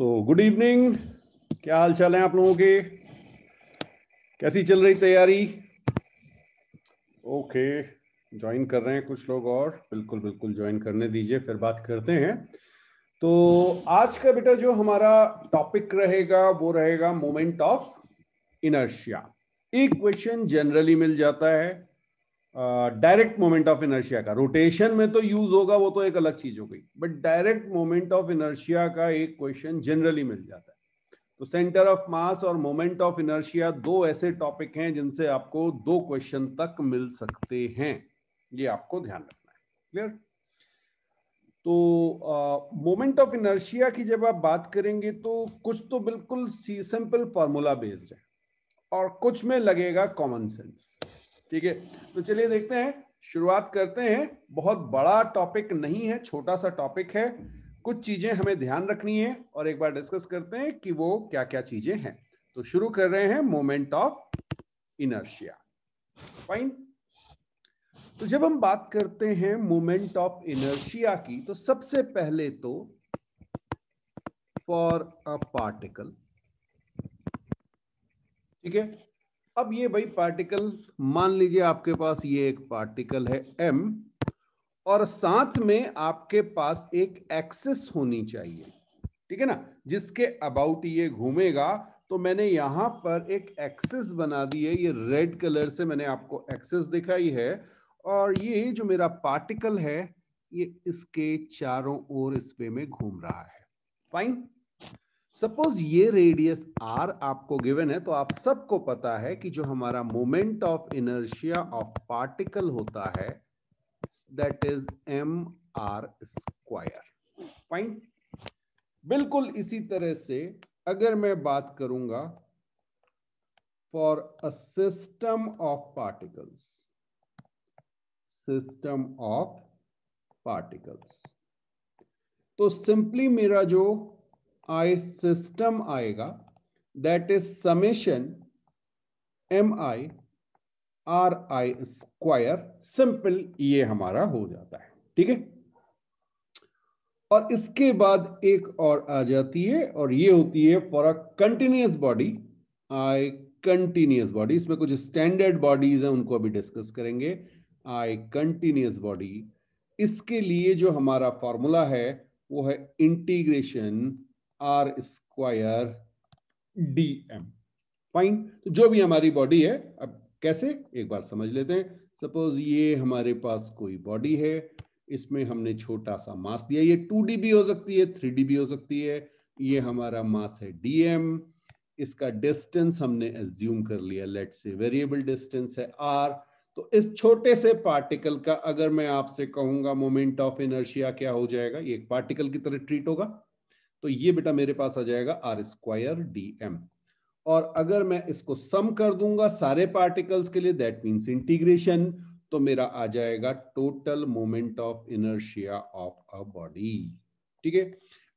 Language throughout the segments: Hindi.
सो गुड इवनिंग क्या हाल चाल है आप लोगों के कैसी चल रही तैयारी ओके ज्वाइन कर रहे हैं कुछ लोग और बिल्कुल बिल्कुल ज्वाइन करने दीजिए फिर बात करते हैं तो आज का बेटा जो हमारा टॉपिक रहेगा वो रहेगा मोमेंट ऑफ इनर्शिया एक क्वेश्चन जनरली मिल जाता है डायरेक्ट मोमेंट ऑफ इनर्शिया का रोटेशन में तो यूज होगा वो तो एक अलग चीज हो गई but direct moment of inertia का एक क्वेश्चन जनरली मिल जाता है तो सेंटर ऑफ मास और मोमेंट ऑफ इनर्शिया दो ऐसे टॉपिक हैं जिनसे आपको दो क्वेश्चन तक मिल सकते हैं ये आपको ध्यान रखना है क्लियर तो मोमेंट ऑफ इनर्शिया की जब आप बात करेंगे तो कुछ तो बिल्कुल सिंपल फॉर्मूला बेस्ड है और कुछ में लगेगा कॉमन सेंस ठीक है तो चलिए देखते हैं शुरुआत करते हैं बहुत बड़ा टॉपिक नहीं है छोटा सा टॉपिक है कुछ चीजें हमें ध्यान रखनी है और एक बार डिस्कस करते हैं कि वो क्या क्या चीजें हैं तो शुरू कर रहे हैं मोमेंट ऑफ इनर्शिया फाइन तो जब हम बात करते हैं मोमेंट ऑफ इनर्शिया की तो सबसे पहले तो फॉर अ पार्टिकल ठीक है अब ये भाई पार्टिकल मान लीजिए आपके पास ये एक पार्टिकल है एम और साथ में आपके पास एक एक्सिस होनी चाहिए ठीक है ना जिसके अबाउट ये घूमेगा तो मैंने यहां पर एक एक्सेस बना दी है ये रेड कलर से मैंने आपको एक्सेस दिखाई है और ये जो मेरा पार्टिकल है ये इसके चारों ओर इस वे में घूम रहा है फाइन सपोज ये रेडियस आर आपको गिवन है तो आप सबको पता है कि जो हमारा moment of inertia of particle होता है that is M are square fine बिल्कुल इसी तरह से अगर मैं बात करूंगा for a system of particles system of particles तो सिंपली मेरा जो आई सिस्टम आएगा that is summation M I R I square simple ये हमारा हो जाता है ठीक है और इसके बाद एक और आ जाती है और ये होती है for a continuous body I continuous body इसमें कुछ स्टैंडर्ड बॉडीज हैं उनको अभी डिस्कस करेंगे आई कंटिन्यूस बॉडी इसके लिए जो हमारा फॉर्मूला है वो है integration are square D M fine तो जो भी हमारी बॉडी है अब कैसे एक बार समझ लेते हैं सपोज ये हमारे पास कोई बॉडी है इसमें हमने छोटा सा मास दिया ये टू डी भी हो सकती है थ्री डी भी हो सकती है ये हमारा मास है डी एम इसका डिस्टेंस हमने एज्यूम कर लिया लेट से वेरिएबल डिस्टेंस है आर तो इस छोटे से पार्टिकल का अगर मैं आपसे कहूंगा मोमेंट ऑफ इनर्शिया क्या हो जाएगा ये एक पार्टिकल की तरह ट्रीट होगा तो ये बेटा मेरे पास आ जाएगा आर स्क्वायर डी एम और अगर मैं इसको सम कर दूंगा सारे पार्टिकल्स के लिए दैट मीन्स इंटीग्रेशन तो मेरा आ जाएगा total moment of inertia of a body ठीक है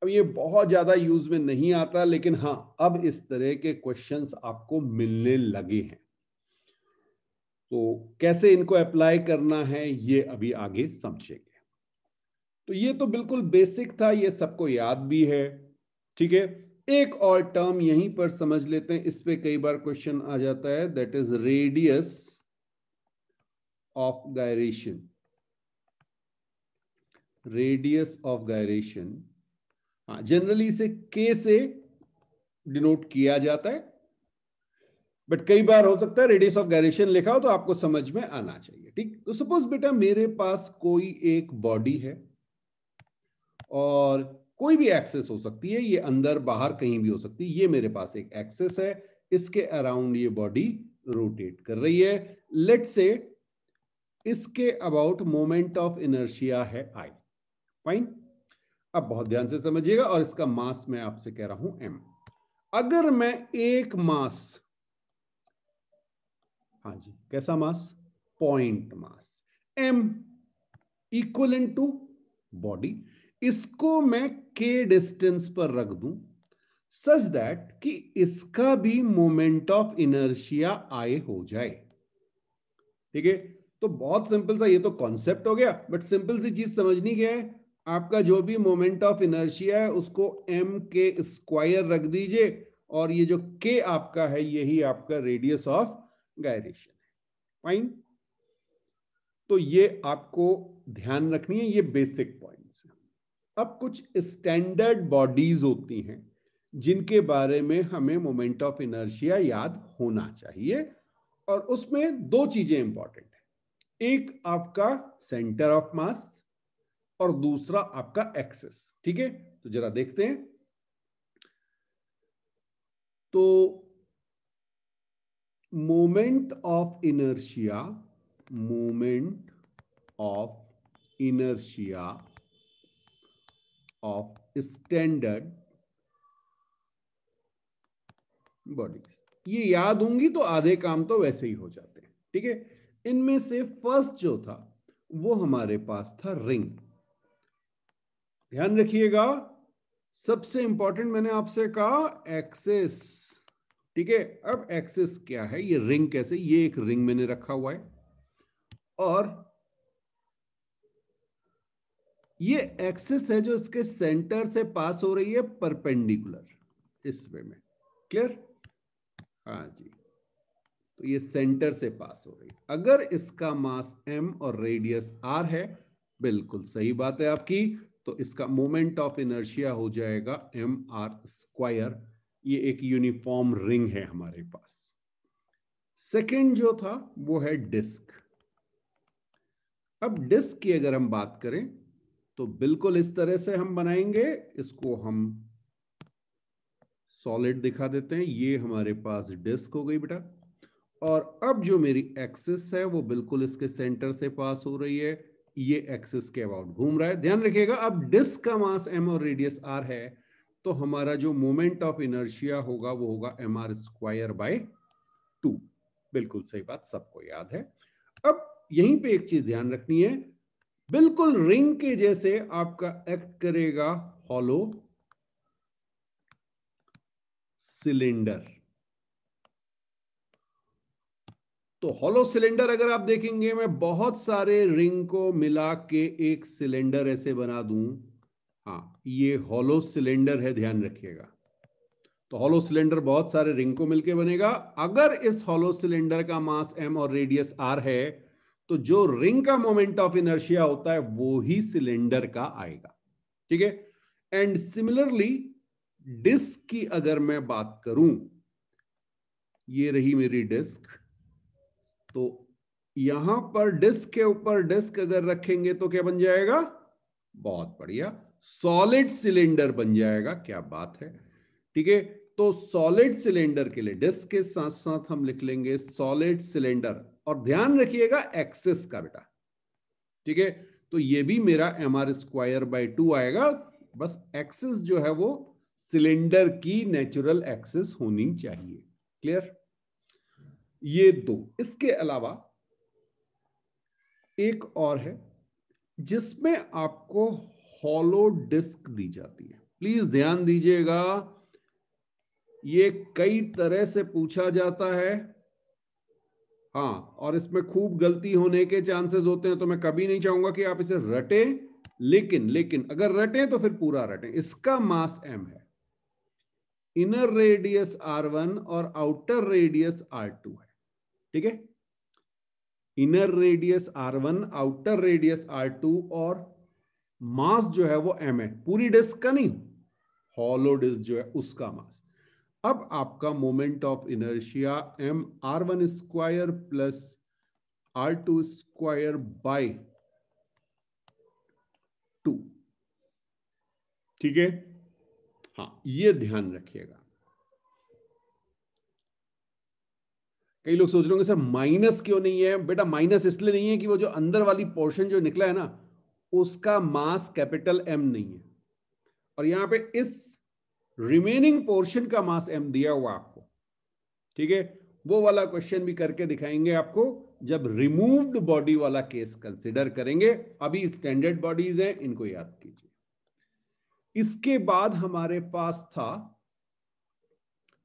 अब ये बहुत ज्यादा यूज में नहीं आता लेकिन हाँ अब इस तरह के क्वेश्चन आपको मिलने लगे हैं तो कैसे इनको अप्लाई करना है ये अभी आगे समझेंगे तो ये तो बिल्कुल बेसिक था ये सबको याद भी है ठीक है एक और टर्म यहीं पर समझ लेते हैं इस पे कई बार क्वेश्चन आ जाता है that is radius of gyration radius of gyration हाँ जनरली इसे के से डिनोट किया जाता है बट कई बार हो सकता है रेडियस ऑफ गायरेशन लिखा हो तो आपको समझ में आना चाहिए ठीक तो सपोज बेटा मेरे पास कोई एक बॉडी है और कोई भी एक्सेस हो सकती है ये अंदर बाहर कहीं भी हो सकती है ये मेरे पास एक एक्सेस है इसके अराउंड ये बॉडी रोटेट कर रही है लेट से इसके अबाउट मोमेंट ऑफ इनर्शिया है आई फाइन अब बहुत ध्यान से समझिएगा और इसका मास मैं आपसे कह रहा हूं एम अगर मैं एक मास हाँ जी कैसा mass point mass M equal to body इसको मैं के डिस्टेंस पर रख दूं सच दैट कि इसका भी मोमेंट ऑफ इनर्शिया आए हो जाए ठीक है तो बहुत सिंपल सा ये तो कॉन्सेप्ट हो गया बट सिंपल सी चीज समझनी क्या है आपका जो भी मोमेंट ऑफ इनर्शिया है उसको एम के स्क्वायर रख दीजिए और ये जो के आपका है यही आपका रेडियस ऑफ गायरेशन है फाइन तो ये आपको ध्यान रखनी है ये बेसिक पॉइंट्स है अब कुछ स्टैंडर्ड बॉडीज होती हैं जिनके बारे में हमें मोमेंट ऑफ इनर्शिया याद होना चाहिए और उसमें दो चीजें इंपॉर्टेंट है एक आपका सेंटर ऑफ मास और दूसरा आपका एक्सेस ठीक है तो जरा देखते हैं तो moment of inertia moment of inertia of standard bodies. ये याद होंगी तो आधे काम तो वैसे ही हो जाते हैं ठीक है इनमें से फर्स्ट जो था वो हमारे पास था रिंग ध्यान रखिएगा सबसे इंपॉर्टेंट मैंने आपसे कहा एक्सेस ठीक है अब एक्सेस क्या है ये रिंग कैसे ये एक रिंग मैंने रखा हुआ है और ये एक्सिस है जो इसके सेंटर से पास हो रही है परपेंडिकुलर इस वे में क्लियर हाँ जी तो ये सेंटर से पास हो रही अगर इसका मास m और रेडियस r है बिल्कुल सही बात है आपकी तो इसका मोमेंट ऑफ इनर्शिया हो जाएगा एम आर स्क्वायर ये एक यूनिफॉर्म रिंग है हमारे पास सेकंड जो था वो है डिस्क अब डिस्क की अगर हम बात करें तो बिल्कुल इस तरह से हम बनाएंगे इसको हम सॉलिड दिखा देते हैं ये हमारे पास डिस्क हो गई बेटा और अब जो मेरी एक्सिस है वो बिल्कुल इसके सेंटर से पास हो रही है ये एक्सिस के अबाउट घूम रहा है ध्यान रखिएगा अब डिस्क का मास एम और रेडियस आर है तो हमारा जो मोमेंट ऑफ इनर्शिया होगा वो होगा M are square by two बिल्कुल सही बात सबको याद है अब यहीं पे एक चीज ध्यान रखनी है बिल्कुल रिंग के जैसे आपका एक्ट करेगा हॉलो सिलेंडर तो हॉलो सिलेंडर अगर आप देखेंगे मैं बहुत सारे रिंग को मिला के एक सिलेंडर ऐसे बना दूं हाँ ये हॉलो सिलेंडर है ध्यान रखिएगा तो हॉलो सिलेंडर बहुत सारे रिंग को मिलके बनेगा अगर इस हॉलो सिलेंडर का मास एम और रेडियस आर है तो जो रिंग का मोमेंट ऑफ इनर्शिया होता है वो ही सिलेंडर का आएगा ठीक है एंड सिमिलरली डिस्क की अगर मैं बात करूं ये रही मेरी डिस्क तो यहां पर डिस्क के ऊपर डिस्क अगर रखेंगे तो क्या बन जाएगा बहुत बढ़िया सॉलिड सिलेंडर बन जाएगा क्या बात है ठीक है तो सॉलिड सिलेंडर के लिए डिस्क के साथ साथ हम लिख लेंगे सॉलिड सिलेंडर और ध्यान रखिएगा एक्सेस का बेटा ठीक है तो ये भी मेरा M are square by two आएगा बस एक्सेस जो है वो सिलेंडर की नेचुरल एक्सेस होनी चाहिए क्लियर ये दो इसके अलावा एक और है जिसमें आपको हॉलो डिस्क दी जाती है प्लीज ध्यान दीजिएगा ये कई तरह से पूछा जाता है हाँ और इसमें खूब गलती होने के चांसेस होते हैं तो मैं कभी नहीं चाहूंगा कि आप इसे रटे लेकिन लेकिन अगर रटे तो फिर पूरा रटे इसका मास एम है इनर रेडियस आर वन और आउटर रेडियस आर टू है ठीक है inner radius R one outer radius R two और मास जो है वो एम है पूरी डिस्क का नहीं हॉलो डिस्क जो है उसका मास अब आपका moment of inertia M R one square plus R two square by two ठीक है हाँ ये ध्यान रखिएगा कई लोग सोच रहे होंगे सर माइनस क्यों नहीं है बेटा माइनस इसलिए नहीं है कि वो जो अंदर वाली पोर्शन जो निकला है ना उसका मास कैपिटल एम नहीं है और यहां पे इस रिमेनिंग पोर्शन का मास एम दिया हुआ आपको ठीक है वो वाला क्वेश्चन भी करके दिखाएंगे आपको जब रिमूव्ड बॉडी वाला केस कंसिडर करेंगे अभी स्टैंडर्ड बॉडीज हैं इनको याद कीजिए इसके बाद हमारे पास था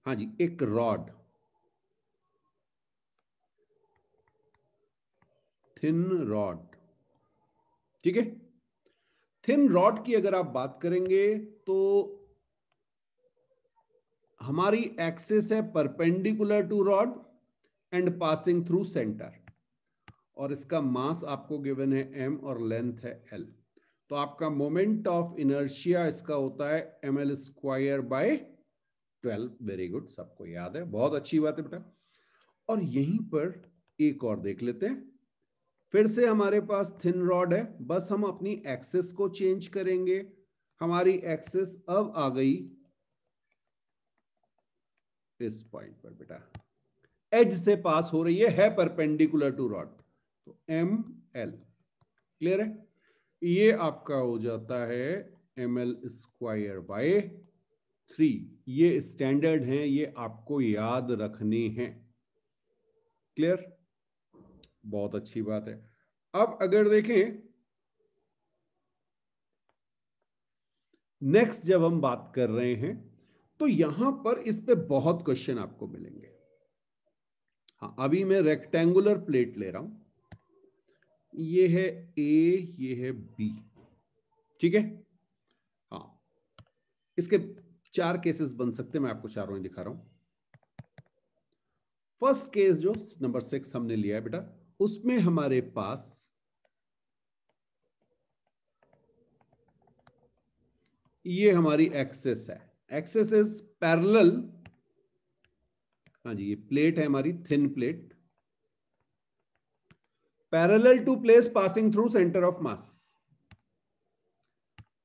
हाँ जी एक रॉड थिन रॉड ठीक है थिन रॉड की अगर आप बात करेंगे तो हमारी एक्सिस है perpendicular to rod and passing through centre और इसका मास आपको गिवन है एम और लेंथ है एल तो आपका मोमेंट ऑफ इनर्शिया इसका होता है M L square by twelve very good सबको याद है बहुत अच्छी बात है बेटा और यहीं पर एक और देख लेते हैं फिर से हमारे पास थिन रॉड है बस हम अपनी एक्सेस को चेंज करेंगे हमारी एक्सेस अब आ गई इस पॉइंट पर बेटा एज से पास हो रही है, है परपेंडिकुलर टू रॉड तो एम एल क्लियर है ये आपका हो जाता है M L square by three ये स्टैंडर्ड हैं ये आपको याद रखने हैं क्लियर बहुत अच्छी बात है अब अगर देखें नेक्स्ट जब हम बात कर रहे हैं तो यहां पर इस पे बहुत क्वेश्चन आपको मिलेंगे हाँ अभी मैं रेक्टेंगुलर प्लेट ले रहा हूं ये है ए ये है बी ठीक है हाँ इसके चार केसेस बन सकते हैं मैं आपको चारों ही दिखा रहा हूं फर्स्ट केस जो नंबर सिक्स हमने लिया है बेटा उसमें हमारे पास ये हमारी एक्सेस है एक्सेस इज पैरल हाँ जी ये प्लेट है हमारी thin plate parallel to plane passing through centre of mass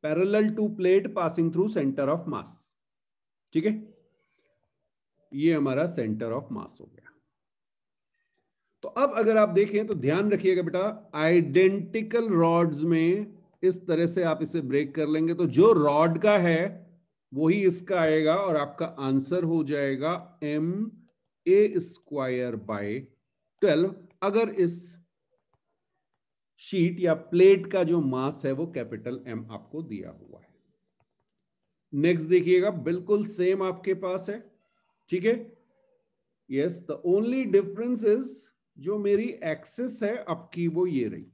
parallel to plate passing through centre of mass ठीक है ये हमारा सेंटर ऑफ मास हो गया तो अब अगर आप देखें तो ध्यान रखिएगा बेटा आइडेंटिकल रॉड्स में इस तरह से आप इसे ब्रेक कर लेंगे तो जो रॉड का है वही इसका आएगा और आपका आंसर हो जाएगा M A square by twelve अगर इस शीट या प्लेट का जो मास है वो कैपिटल एम आपको दिया हुआ है नेक्स्ट देखिएगा बिल्कुल सेम आपके पास है ठीक है yes the only difference is जो मेरी एक्सेस है आपकी वो ये रही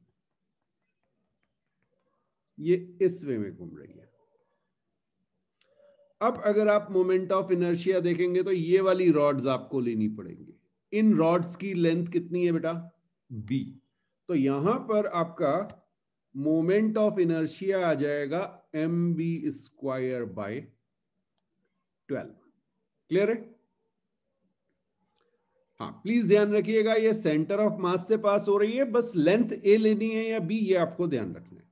ये इस वे में घूम रही है अब अगर आप मोमेंट ऑफ इनर्शिया देखेंगे तो ये वाली रॉड्स आपको लेनी पड़ेंगी इन रॉड्स की लेंथ कितनी है बेटा बी तो यहां पर आपका मोमेंट ऑफ इनर्शिया आ जाएगा M B square by twelve clear है हाँ प्लीज ध्यान रखिएगा ये सेंटर ऑफ मास से पास हो रही है बस लेंथ ए लेनी है या बी ये आपको ध्यान रखना है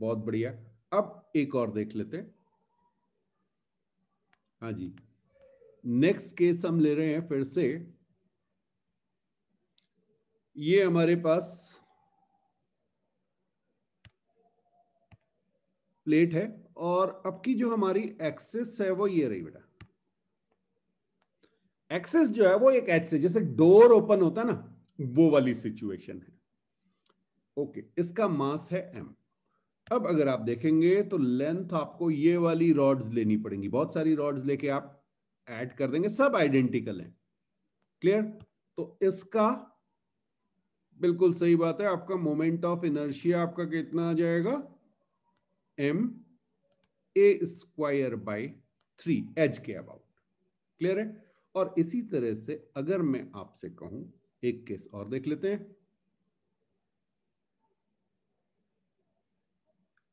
बहुत बढ़िया अब एक और देख लेते हैं हाँ जी नेक्स्ट केस हम ले रहे हैं फिर से ये हमारे पास प्लेट है और अब की जो हमारी एक्सेस है वो ये रही बेटा एक्सेस जो है वो एक एच से जैसे डोर ओपन होता ना वो वाली सिचुएशन है ओके okay, इसका मास है एम अब अगर आप देखेंगे तो लेंथ आपको ये वाली रॉड्स लेनी पड़ेंगी बहुत सारी रॉड्स लेके आप ऐड कर देंगे सब आइडेंटिकल हैं क्लियर तो इसका बिल्कुल सही बात है आपका मोमेंट ऑफ इनर्शिया आपका कितना आ जाएगा M A square by three H के अबाउट क्लियर है और इसी तरह से अगर मैं आपसे कहूं एक केस और देख लेते हैं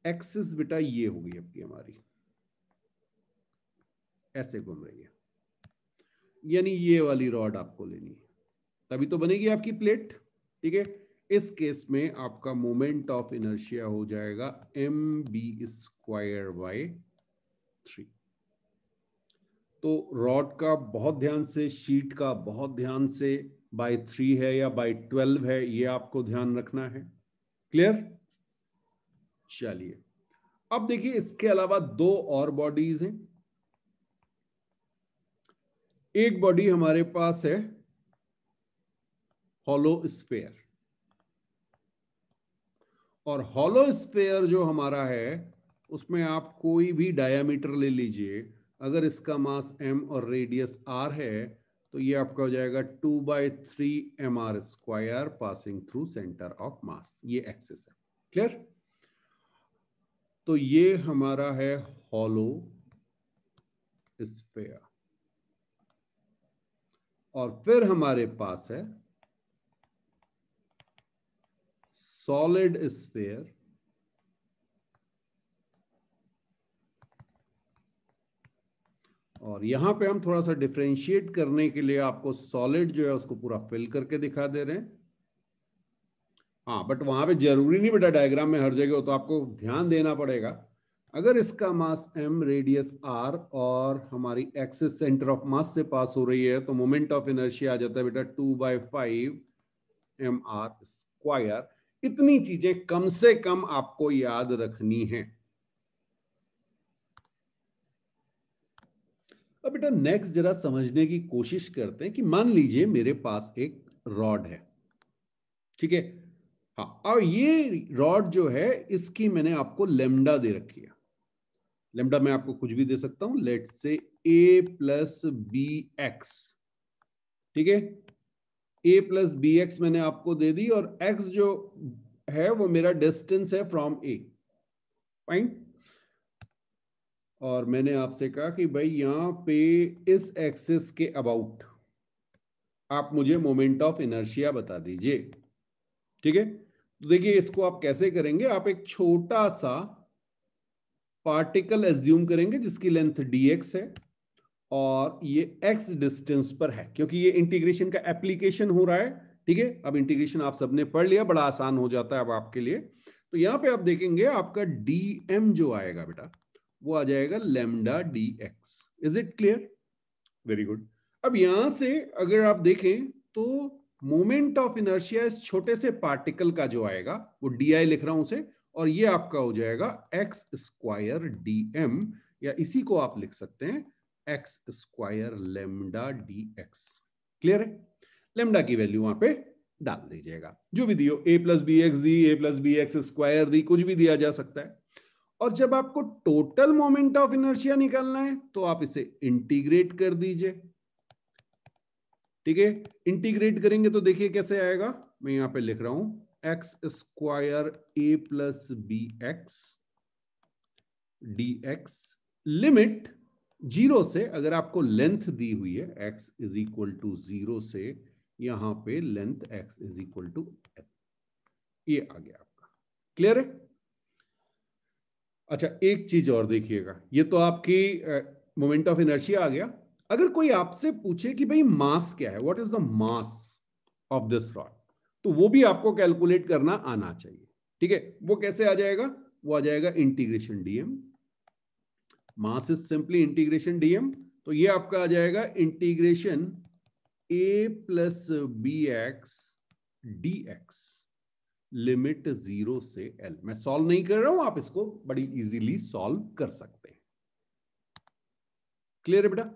एक्सिस बेटा ये होगी आपकी हमारी ऐसे घूम रही है यानी ये वाली रॉड आपको लेनी है तभी तो बनेगी आपकी प्लेट ठीक है इस केस में आपका मोमेंट ऑफ इनर्शिया हो जाएगा M B square by three तो रॉड का बहुत ध्यान से शीट का बहुत ध्यान से बाय थ्री है या बाय ट्वेल्व है ये आपको ध्यान रखना है क्लियर चलिए अब देखिए इसके अलावा दो और बॉडीज हैं एक बॉडी हमारे पास है हॉलो स्पेयर और हॉलो स्पेयर जो हमारा है उसमें आप कोई भी डायामीटर ले लीजिए अगर इसका मास m और रेडियस r है तो ये आपका हो जाएगा two by three M are square passing through centre of mass ये एक्सेस है क्लियर तो ये हमारा है हॉलो स्फेयर और फिर हमारे पास है सॉलिड स्पेयर और यहां पे हम थोड़ा सा डिफ्रेंशिएट करने के लिए आपको सॉलिड जो है उसको पूरा फिल करके दिखा दे रहे हैं हाँ बट वहां पे जरूरी नहीं बेटा डायग्राम में हर जगह हो तो आपको ध्यान देना पड़ेगा अगर इसका मास m रेडियस r और हमारी एक्सिस सेंटर ऑफ मास से पास हो रही है तो मोमेंट ऑफ इनर्शिया आ जाता है बेटा two by five M are square इतनी चीजें कम से कम आपको याद रखनी है अब बेटा नेक्स्ट जरा समझने की कोशिश करते हैं कि मान लीजिए मेरे पास एक रॉड है ठीक है हाँ और ये रॉड जो है इसकी मैंने आपको लेमडा दे रखी है लेमडा मैं आपको कुछ भी दे सकता हूं लेट से ए प्लस बी एक्स ठीक है ए प्लस बी एक्स मैंने आपको दे दी और एक्स जो है वो मेरा डिस्टेंस है फ्रॉम ए पॉइंट और मैंने आपसे कहा कि भाई यहां पे इस एक्सिस के अबाउट आप मुझे मोमेंट ऑफ इनर्शिया बता दीजिए ठीक है तो देखिए इसको आप कैसे करेंगे आप एक छोटा सा पार्टिकल एज्यूम करेंगे जिसकी लेंथ dx है और ये x डिस्टेंस पर है क्योंकि ये इंटीग्रेशन का एप्लीकेशन हो रहा है ठीक है अब इंटीग्रेशन आप सबने पढ़ लिया बड़ा आसान हो जाता है अब आपके लिए तो यहां पे आप देखेंगे आपका dm जो आएगा बेटा वो आ जाएगा lambda d x is it clear very good अब यहां से अगर आप देखें तो मोमेंट ऑफ इनर्शिया इस छोटे से पार्टिकल का जो आएगा वो डी आई लिख रहा हूं उसे और ये आपका हो जाएगा एक्स स्क्वायर डी एम या इसी को आप लिख सकते हैं x square lambda d x clear है लेमडा की वैल्यू वहां पे डाल दीजिएगा जो भी दियो ए प्लस बी एक्स दी a plus b x square दी कुछ भी दिया जा सकता है और जब आपको टोटल मोमेंट ऑफ इनर्शिया निकालना है तो आप इसे इंटीग्रेट कर दीजिए ठीक है इंटीग्रेट करेंगे तो देखिए कैसे आएगा मैं यहां पे लिख रहा हूं x square a plus b x d x limit zero से अगर आपको लेंथ दी हुई है x is equal to zero से यहां पे length x is equal to l ये आ गया आपका क्लियर है अच्छा एक चीज और देखिएगा ये तो आपकी मोमेंट ऑफ इनर्शिया आ गया अगर कोई आपसे पूछे कि भाई मास क्या है what is the mass of this rod तो वो भी आपको कैलकुलेट करना आना चाहिए ठीक है वो कैसे आ जाएगा वो आ जाएगा integration dm mass is simply integration dm तो ये आपका आ जाएगा integration a plus b x d x limit zero से एल मैं सॉल्व नहीं कर रहा हूं आप इसको बड़ी इजीली सॉल्व कर सकते हैं क्लियर है बेटा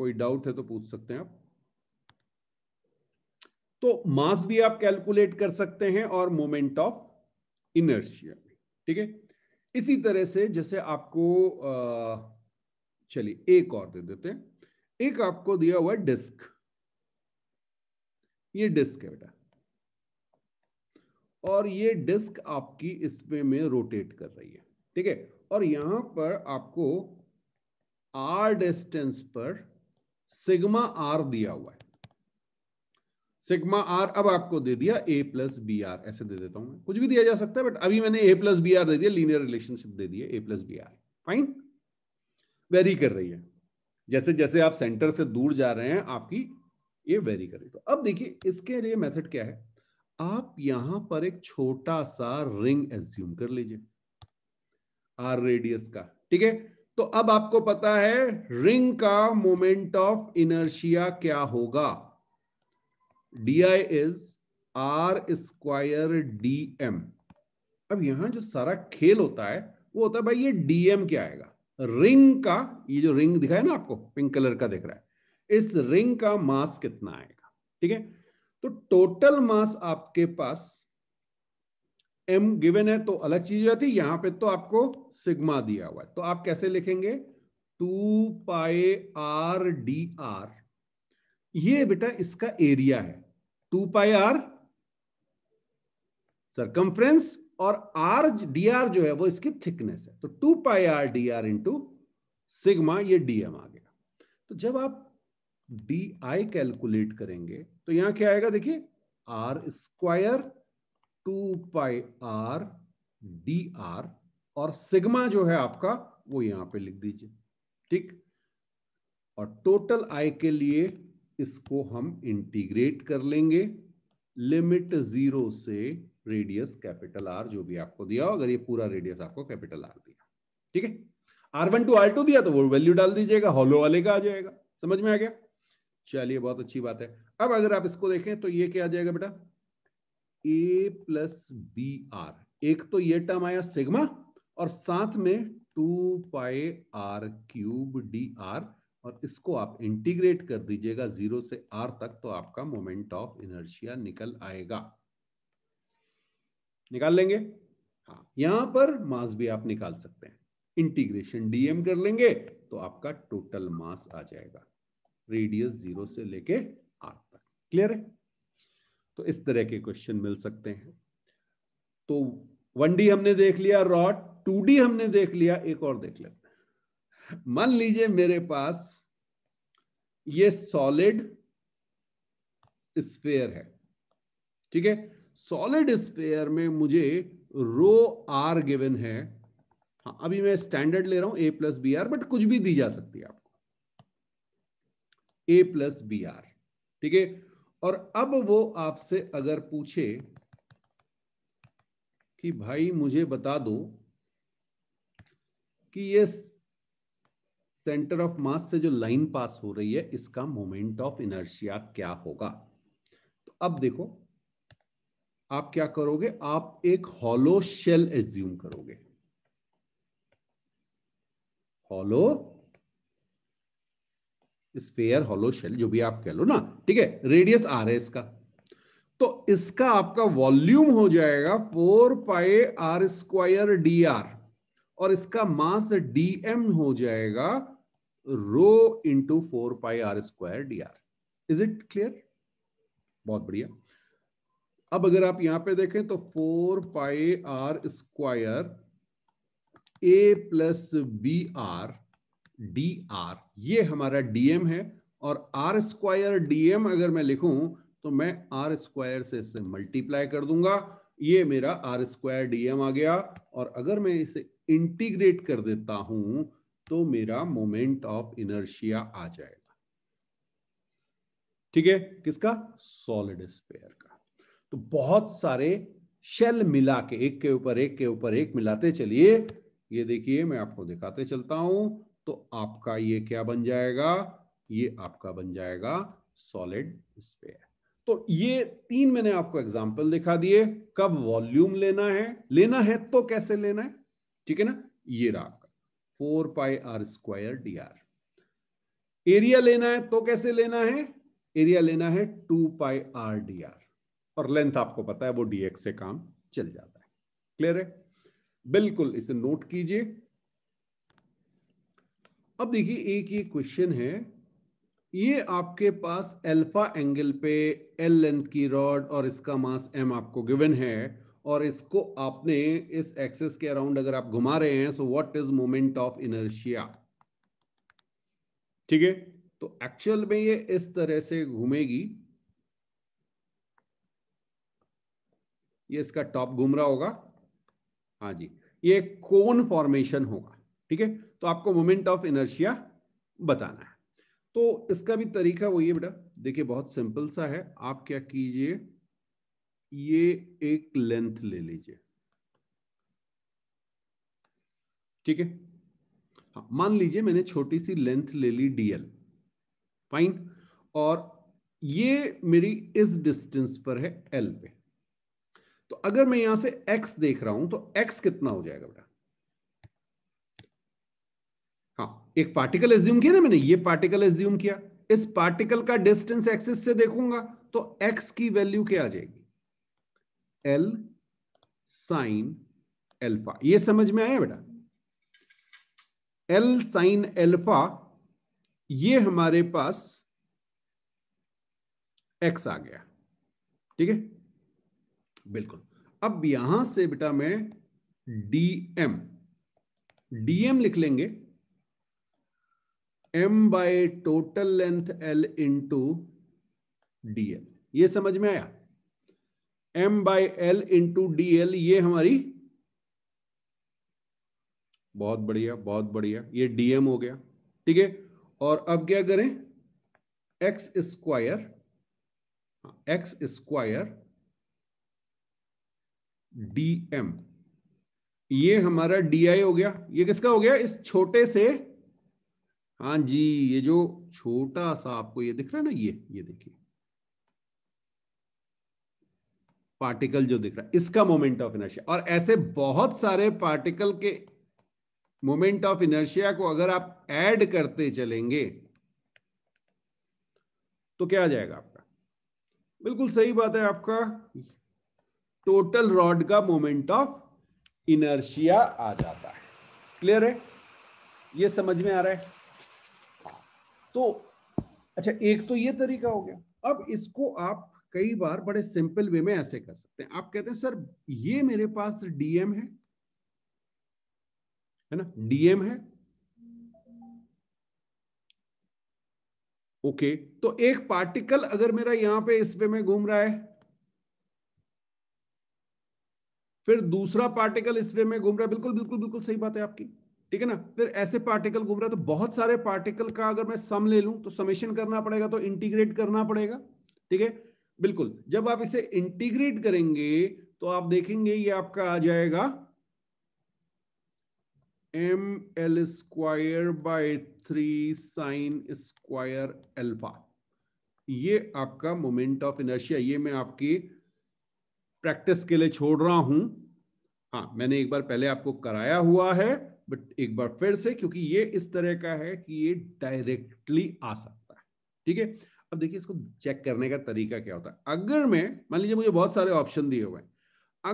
कोई डाउट है तो पूछ सकते हैं आप तो मास भी आप कैलकुलेट कर सकते हैं और मोमेंट ऑफ इनर्शिया भी ठीक है इसी तरह से जैसे आपको चलिए एक और दे देते हैं एक आपको दिया हुआ डिस्क ये डिस्क है बेटा और ये डिस्क आपकी इसमें में रोटेट कर रही है ठीक है और यहां पर आपको आर डिस्टेंस पर सिग्मा आर दिया हुआ है सिग्मा आर अब आपको दे दिया ए प्लस बी आर ऐसे दे देता हूं मैं कुछ भी दिया जा सकता है बट अभी मैंने ए प्लस बी आर दे दिया लीनियर रिलेशनशिप दे दिया a plus b r fine very कर रही है जैसे जैसे आप सेंटर से दूर जा रहे हैं आपकी ये वेरी कर रही तो अब देखिए इसके लिए मेथड क्या है आप यहां पर एक छोटा सा रिंग एज्यूम कर लीजिए आर रेडियस का ठीक है तो अब आपको पता है रिंग का मोमेंट ऑफ इनर्शिया क्या होगा d I is are square D m अब यहां जो सारा खेल होता है वो होता है भाई ये डीएम क्या आएगा रिंग का ये जो रिंग दिखा है ना आपको पिंक कलर का दिख रहा है इस रिंग का मास कितना आएगा ठीक है तो टोटल मास आपके पास एम गिवन है तो अलग चीज हो होती यहां पे तो आपको सिग्मा दिया हुआ है तो आप कैसे लिखेंगे to pi r d r ये बेटा इसका एरिया है टू पाए आर सरकमफ्रेंस और आर डी आर जो है वो इसकी थिकनेस है तो two pi r d r into sigma ये डीएम आ गया तो जब आप डी आई कैलकुलेट करेंगे तो यहां क्या आएगा देखिए r square two pi r d r और सिग्मा जो है आपका वो यहां पे लिख दीजिए ठीक और टोटल आई के लिए इसको हम इंटीग्रेट कर लेंगे लिमिट जीरो से रेडियस कैपिटल आर जो भी आपको दिया हो अगर ये पूरा रेडियस आपको कैपिटल आर दिया ठीक है r one to are two दिया तो वो वैल्यू डाल दीजिएगा हॉलो वाले का आ जाएगा समझ में आ गया चलिए बहुत अच्छी बात है अब अगर आप इसको देखें तो ये क्या आ जाएगा बेटा ए प्लस बी आर एक तो ये टर्म आया सिग्मा और साथ में two pi r cube d r और इसको आप इंटीग्रेट कर दीजिएगा जीरो से आर तक तो आपका मोमेंट ऑफ इनर्शिया निकल आएगा निकाल लेंगे हाँ यहां पर मास भी आप निकाल सकते हैं इंटीग्रेशन डीएम कर लेंगे तो आपका टोटल मास आ जाएगा रेडियस जीरो से लेके आर तक क्लियर है तो इस तरह के क्वेश्चन मिल सकते हैं तो वन डी हमने देख लिया रॉड टू डी हमने देख लिया एक और देख लेते हैं मान लीजिए मेरे पास ये सॉलिड स्पेयर है ठीक है सॉलिड स्पेयर में मुझे रो आर गिवन है हाँ अभी मैं स्टैंडर्ड ले रहा हूं a plus b r but कुछ भी दी जा सकती है आपको ए प्लस बी आर ठीक है और अब वो आपसे अगर पूछे कि भाई मुझे बता दो कि ये सेंटर ऑफ मास से जो लाइन पास हो रही है इसका मोमेंट ऑफ इनर्शिया क्या होगा तो अब देखो आप क्या करोगे आप एक हॉलो शेल एज्यूम करोगे हॉलो स्पेयर हॉलो शेल जो भी आप कह लो ना ठीक है रेडियस आर है इसका तो इसका आपका वॉल्यूम हो जाएगा four pi are square d r और इसका मास डी एम हो जाएगा rho into four pi r square d r is it clear बहुत बढ़िया अब अगर आप यहां पे देखें तो four pi r square a plus b r d r ये हमारा डीएम है और आर स्क्वायर डीएम अगर मैं लिखूं तो मैं आर स्क्वायर से इससे मल्टीप्लाई कर दूंगा ये मेरा आर स्क्वायर डीएम आ गया और अगर मैं इसे इंटीग्रेट कर देता हूं तो मेरा मोमेंट ऑफ इनर्शिया आ जाएगा ठीक है किसका सॉलिड स्पेयर का तो बहुत सारे शेल मिला के एक के ऊपर एक के ऊपर एक मिलाते चलिए ये देखिए मैं आपको दिखाते चलता हूं तो आपका ये क्या बन जाएगा ये आपका बन जाएगा सॉलिड स्पेयर तो ये तीन मैंने आपको एग्जाम्पल दिखा दिए कब वॉल्यूम लेना है लेना है तो कैसे लेना है ठीक है ना ये रहा आपका four pi r square d r area लेना है तो कैसे लेना है एरिया लेना है two pi r d r और लेंथ आपको पता है वो डीएक्स से काम चल जाता है क्लियर है बिल्कुल इसे नोट कीजिए अब देखिए एक ये क्वेश्चन है ये आपके पास अल्फा एंगल पे एल लेंथ की रॉड और इसका मास एम आपको गिवन है और इसको आपने इस एक्सेस के अराउंड अगर आप घुमा रहे हैं so what is moment of inertia ठीक है तो एक्चुअल में ये इस तरह से घूमेगी ये इसका टॉप घूम रहा होगा हाँ जी ये कोन फॉर्मेशन होगा ठीक है तो आपको मोमेंट ऑफ इनर्शिया बताना है तो इसका भी तरीका वही है बेटा देखिए बहुत सिंपल सा है आप क्या कीजिए ये एक लेंथ ले लीजिए ठीक है हाँ मान लीजिए मैंने छोटी सी लेंथ ले ली डीएल फाइन और ये मेरी इस डिस्टेंस पर है एल पे तो अगर मैं यहां से एक्स देख रहा हूं तो एक्स कितना हो जाएगा बेटा एक पार्टिकल एज्यूम किया ना मैंने ये पार्टिकल एज्यूम किया इस पार्टिकल का डिस्टेंस एक्सिस से देखूंगा तो एक्स की वैल्यू क्या आ जाएगी एल साइन एल्फा ये समझ में आया बेटा एल साइन एल्फा ये हमारे पास एक्स आ गया ठीक है बिल्कुल अब यहां से बेटा मैं डीएम डीएम लिख लेंगे m by total length l into d l ये समझ में आया m by l into d l ये हमारी बहुत बढ़िया बहुत बढ़िया ये डीएम हो गया ठीक है और अब क्या करें x square x square D m ये हमारा डी आई हो गया ये किसका हो गया इस छोटे से हाँ जी ये जो छोटा सा आपको ये दिख रहा है ना ये ये देखिए पार्टिकल जो दिख रहा है इसका मोमेंट ऑफ इनर्शिया और ऐसे बहुत सारे पार्टिकल के मोमेंट ऑफ इनर्शिया को अगर आप ऐड करते चलेंगे तो क्या आ जाएगा आपका बिल्कुल सही बात है आपका टोटल रॉड का मोमेंट ऑफ इनर्शिया आ जाता है क्लियर है ये समझ में आ रहा है तो अच्छा एक तो ये तरीका हो गया अब इसको आप कई बार बड़े सिंपल वे में ऐसे कर सकते हैं आप कहते हैं सर ये मेरे पास डीएम है है ना डीएम है ओके तो एक पार्टिकल अगर मेरा यहां पे इस वे में घूम रहा है फिर दूसरा पार्टिकल इस वे में घूम रहा है बिल्कुल बिल्कुल बिल्कुल सही बात है आपकी ठीक है ना फिर ऐसे पार्टिकल घूम रहा है तो बहुत सारे पार्टिकल का अगर मैं सम ले लूं तो समेशन करना पड़ेगा तो इंटीग्रेट करना पड़ेगा ठीक है बिल्कुल जब आप इसे इंटीग्रेट करेंगे तो आप देखेंगे ये आपका आ जाएगा M L square by three sine square alpha ये आपका मोमेंट ऑफ इनर्शिया ये मैं आपकी प्रैक्टिस के लिए छोड़ रहा हूं हाँ मैंने एक बार पहले आपको कराया हुआ है बट एक बार फिर से क्योंकि ये इस तरह का है कि ये डायरेक्टली आ सकता है ठीक है अब देखिए इसको चेक करने का तरीका क्या होता है अगर मैं मान लीजिए मुझे बहुत सारे ऑप्शन दिए हुए हैं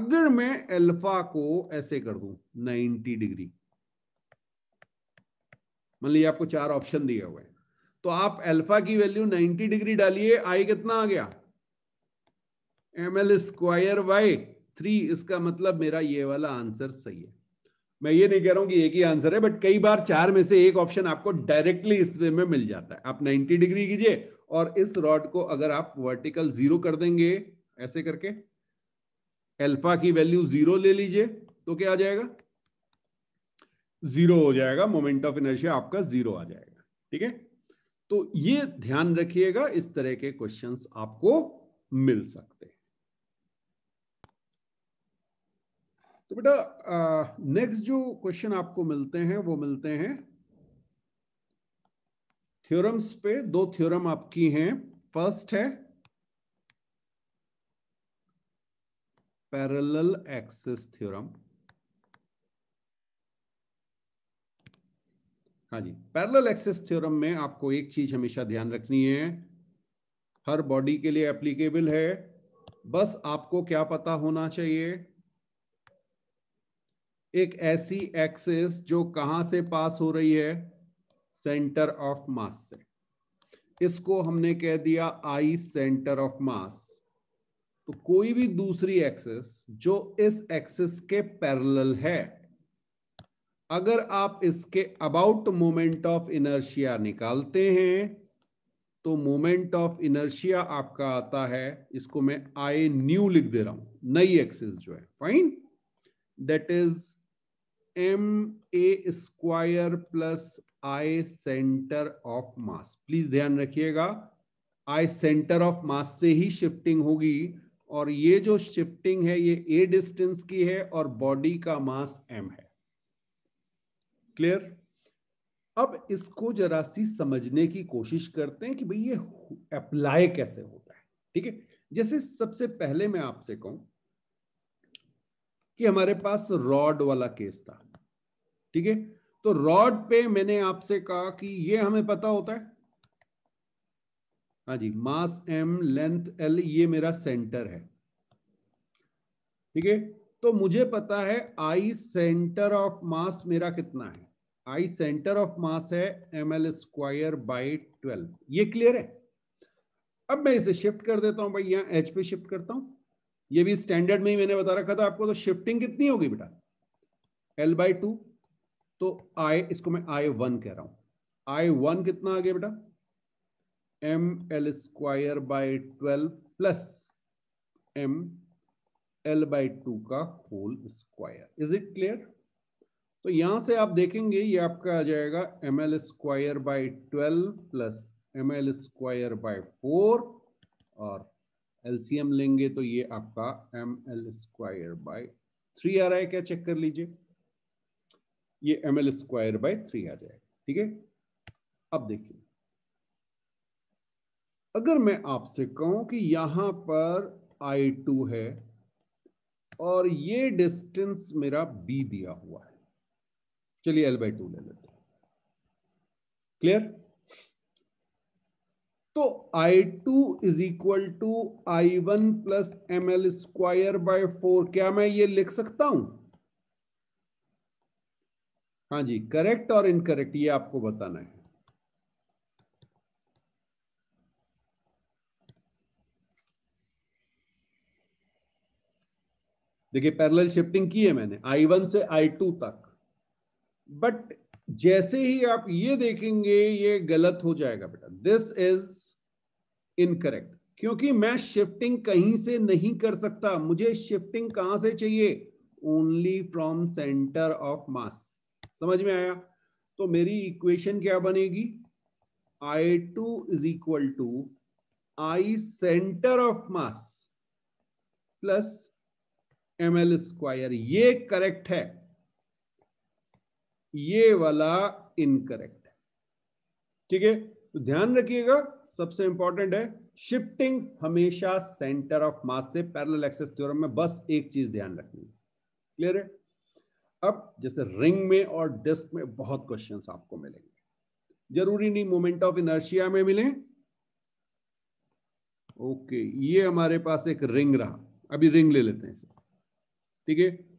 अगर मैं अल्फा को ऐसे कर दू 90 डिग्री मान लीजिए आपको चार ऑप्शन दिए हुए हैं तो आप अल्फा की वैल्यू 90 डिग्री डालिए आई कितना आ गया m L square by three इसका मतलब मेरा ये वाला आंसर सही है मैं ये नहीं कह रहा हूं कि एक ही आंसर है बट कई बार चार में से एक ऑप्शन आपको डायरेक्टली इस वे में मिल जाता है आप 90 डिग्री कीजिए और इस रॉड को अगर आप वर्टिकल जीरो कर देंगे ऐसे करके एल्फा की वैल्यू जीरो ले लीजिए तो क्या आ जाएगा जीरो हो जाएगा मोमेंट ऑफ इनर्शिया आपका जीरो आ जाएगा ठीक है तो ये ध्यान रखिएगा इस तरह के क्वेश्चंस आपको मिल सकते हैं तो बेटा नेक्स्ट जो क्वेश्चन आपको मिलते हैं वो मिलते हैं थ्योरम्स पे दो थ्योरम आपकी हैं फर्स्ट है पैरेलल एक्सिस थ्योरम हाँ जी पैरेलल एक्सिस थ्योरम में आपको एक चीज हमेशा ध्यान रखनी है हर बॉडी के लिए एप्लीकेबल है बस आपको क्या पता होना चाहिए एक ऐसी एक्सिस जो कहां से पास हो रही है सेंटर ऑफ मास से इसको हमने कह दिया आई सेंटर ऑफ मास तो कोई भी दूसरी एक्सिस जो इस एक्सिस के पैरेलल है अगर आप इसके अबाउट मोमेंट ऑफ इनर्शिया निकालते हैं तो मोमेंट ऑफ इनर्शिया आपका आता है इसको मैं आई न्यू लिख दे रहा हूं नई एक्सिस जो है fine that is M A square plus I centre of mass please ध्यान रखिएगा आई सेंटर ऑफ मास से ही शिफ्टिंग होगी और ये जो शिफ्टिंग है ये ए डिस्टेंस की है और बॉडी का मास एम है क्लियर अब इसको जरा सी समझने की कोशिश करते हैं कि भाई ये अप्लाई कैसे होता है ठीक है जैसे सबसे पहले मैं आपसे कहूं कि हमारे पास रॉड वाला केस था ठीक है तो रॉड पे मैंने आपसे कहा कि ये हमें पता होता है हाँ जी मास एम लेंथ एल ये मेरा सेंटर है ठीक है तो मुझे पता है आई सेंटर ऑफ मास मेरा कितना है आई सेंटर ऑफ मास है M L square by twelve ये क्लियर है अब मैं इसे शिफ्ट कर देता हूं भाई यहां एच पे शिफ्ट करता हूं ये भी स्टैंडर्ड में ही मैंने बता रखा था आपको तो शिफ्टिंग कितनी होगी बेटा एल बाई टू तो आई इसको मैं आई वन कह रहा हूं आई वन कितना आ गया बेटा m L square by twelve plus m l by two का whole square is it clear तो यहां से आप देखेंगे ये आपका आ जाएगा M L square by twelve plus m L square by four और एलसीएम लेंगे तो ये आपका m L square by three आ रहा है क्या चेक कर लीजिए ये m L square by three आ जाएगा ठीक है अब देखिए अगर मैं आपसे कहूं कि यहां पर आई टू है और ये डिस्टेंस मेरा बी दिया हुआ है चलिए एल बाई टू ले लेते हैं क्लियर तो I two is equal to I one plus m L square by four क्या मैं ये लिख सकता हूं हाँ जी करेक्ट और इनकरेक्ट ये आपको बताना है देखिए पैरेलल शिफ्टिंग की है मैंने I1 से I2 तक बट जैसे ही आप ये देखेंगे ये गलत हो जाएगा बेटा दिस इज इनकरेक्ट क्योंकि मैं शिफ्टिंग कहीं से नहीं कर सकता मुझे शिफ्टिंग कहां से चाहिए only from centre of mass समझ में आया तो मेरी इक्वेशन क्या बनेगी I two is equal to I centre of mass plus m L square ये करेक्ट है ये वाला इनकरेक्ट है ठीक है तो ध्यान रखिएगा सबसे इंपॉर्टेंट है शिफ्टिंग हमेशा सेंटर ऑफ मास से पैरेलल एक्सेस थ्योरम में बस एक चीज ध्यान रखनी क्लियर है अब जैसे रिंग में और डिस्क में बहुत क्वेश्चन आपको मिलेंगे जरूरी नहीं मोमेंट ऑफ इनर्शिया में मिले ओके ये हमारे पास एक रिंग रहा अभी रिंग ले लेते हैं इसे ठीक है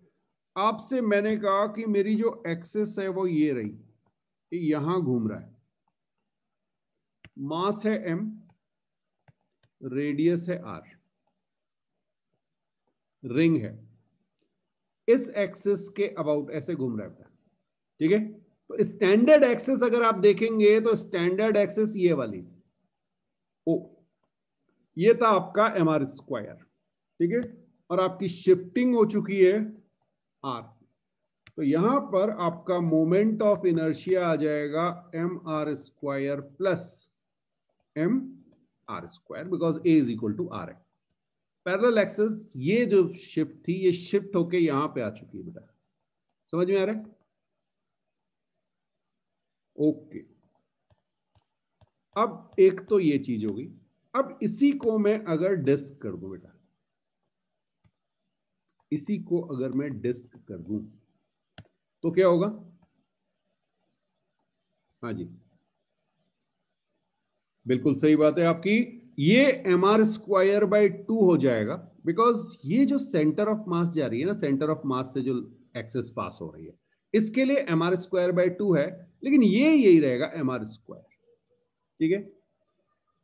आपसे मैंने कहा कि मेरी जो एक्सेस है वो ये रही यहां घूम रहा है मास है एम रेडियस है आर रिंग है इस एक्सिस के अबाउट ऐसे घूम रहा है ठीक है तो स्टैंडर्ड एक्सेस अगर आप देखेंगे तो स्टैंडर्ड एक्सेस ये वाली ओ ये था आपका एम आर स्क्वायर ठीक है और आपकी शिफ्टिंग हो चुकी है आर तो यहां पर आपका मोमेंट ऑफ इनर्शिया आ जाएगा M R square plus m are square because a is equal to r x parallel axes ये जो शिफ्ट थी ये शिफ्ट होके यहां पे आ चुकी है बेटा समझ में आ रहा है ओके अब एक तो ये चीज हो गई अब इसी को मैं अगर डिस्क कर दू बेटा इसी को अगर मैं डिस्क कर दू तो क्या होगा हाँ जी बिल्कुल सही बात है आपकी ये m are square by two हो जाएगा बिकॉज ये जो सेंटर ऑफ मास जा रही है ना सेंटर ऑफ मास से जो एक्सेस पास हो रही है इसके लिए m are square by two है लेकिन ये यही रहेगा एम आर स्क्वायर ठीक है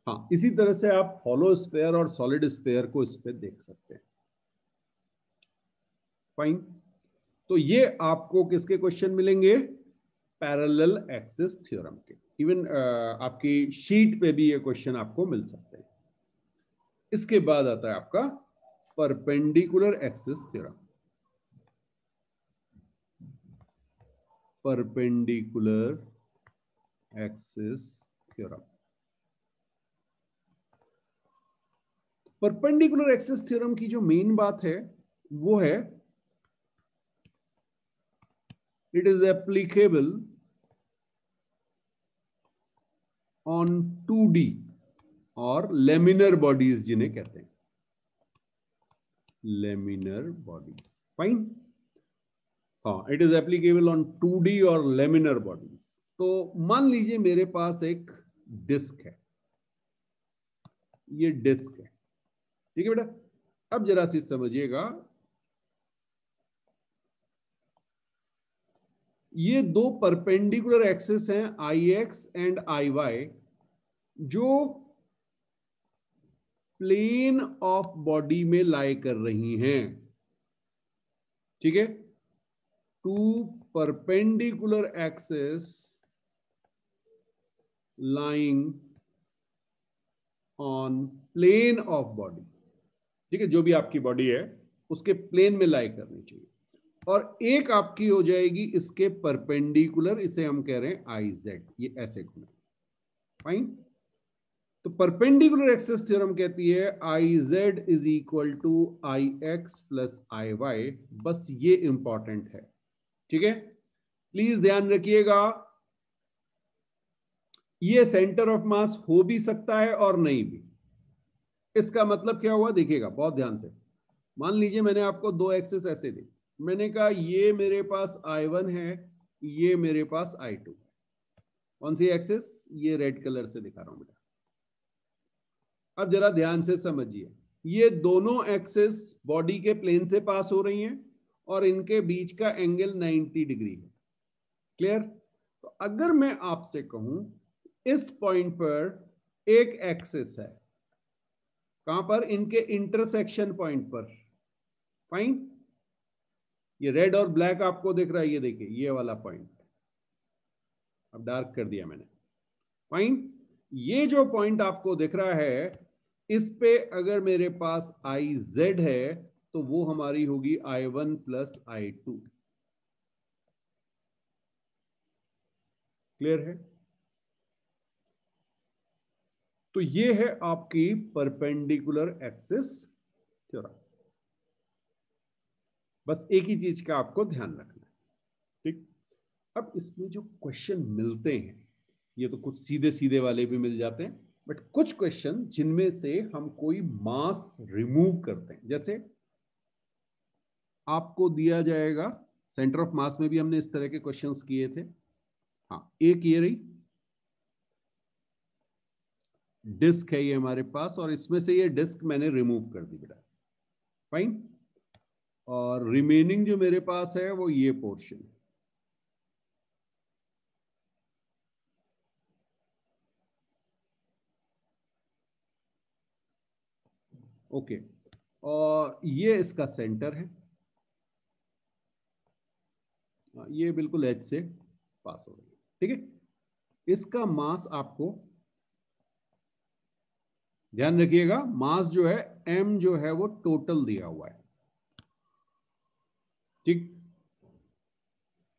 हाँ इसी तरह से आप हॉलो स्पेयर और सॉलिड स्पेयर को इस पर देख सकते हैं फाइन तो ये आपको किसके क्वेश्चन मिलेंगे पैरेलल एक्सिस थ्योरम के इवन uh, आपकी शीट पे भी ये क्वेश्चन आपको मिल सकता हैं इसके बाद आता है आपका perpendicular axis theorem perpendicular axis theorem perpendicular axis theorem की जो मेन बात है वो है it is applicable on two d और लेमिनर बॉडीज जिन्हें कहते हैं लेमिनर बॉडीज फाइन हाँ it is applicable on two d और लेमिनर बॉडीज तो मान लीजिए मेरे पास एक डिस्क है ये डिस्क है ठीक है बेटा अब जरा सी समझिएगा ये दो परपेंडिकुलर एक्सेस हैं I x and I y जो प्लेन ऑफ बॉडी में लाई कर रही हैं ठीक है two perpendicular axes lying on plane of body ठीक है जो भी आपकी बॉडी है उसके प्लेन में लाई करनी चाहिए और एक आपकी हो जाएगी इसके परपेंडिकुलर इसे हम कह रहे हैं आई जेड ये ऐसे घूमे फाइन तो परपेंडिकुलर एक्सेस थ्योरम कहती है I z is equal to I x plus I y बस ये इंपॉर्टेंट है ठीक है प्लीज ध्यान रखिएगा ये सेंटर ऑफ मास हो भी सकता है और नहीं भी इसका मतलब क्या हुआ देखिएगा बहुत ध्यान से मान लीजिए मैंने आपको दो एक्सेस ऐसे दी मैंने कहा ये मेरे पास आई वन है ये मेरे पास आई टू कौन सी एक्सेस ये रेड कलर से दिखा रहा हूं मैं अब जरा ध्यान से समझिए ये दोनों एक्सेस बॉडी के प्लेन से पास हो रही हैं और इनके बीच का एंगल 90 डिग्री है क्लियर तो अगर मैं आपसे कहूं इस पॉइंट पर एक एक्सेस है कहां पर इनके इंटरसेक्शन पॉइंट पर फाइन ये रेड और ब्लैक आपको दिख रहा है ये देखिए ये वाला पॉइंट अब डार्क कर दिया मैंने फाइन ये जो पॉइंट आपको दिख रहा है इस पे अगर मेरे पास आई जेड है तो वो हमारी होगी I one plus I two clear है तो ये है आपकी परपेंडिकुलर एक्सिस थ्योरम बस एक ही चीज का आपको ध्यान रखना है ठीक अब इसमें जो क्वेश्चन मिलते हैं ये तो कुछ सीधे सीधे वाले भी मिल जाते हैं बट कुछ क्वेश्चन जिनमें से हम कोई मास रिमूव करते हैं जैसे आपको दिया जाएगा सेंटर ऑफ मास में भी हमने इस तरह के क्वेश्चंस किए थे हाँ एक ये रही डिस्क है ये हमारे पास और इसमें से ये डिस्क मैंने रिमूव कर दी बेटा फाइन और रिमेनिंग जो मेरे पास है वो ये पोर्शन है ओके और ये इसका सेंटर है हाँ, ये बिल्कुल एच से पास हो रही है ठीक है इसका मास आपको ध्यान रखिएगा मास जो है एम जो है वो टोटल दिया हुआ है ठीक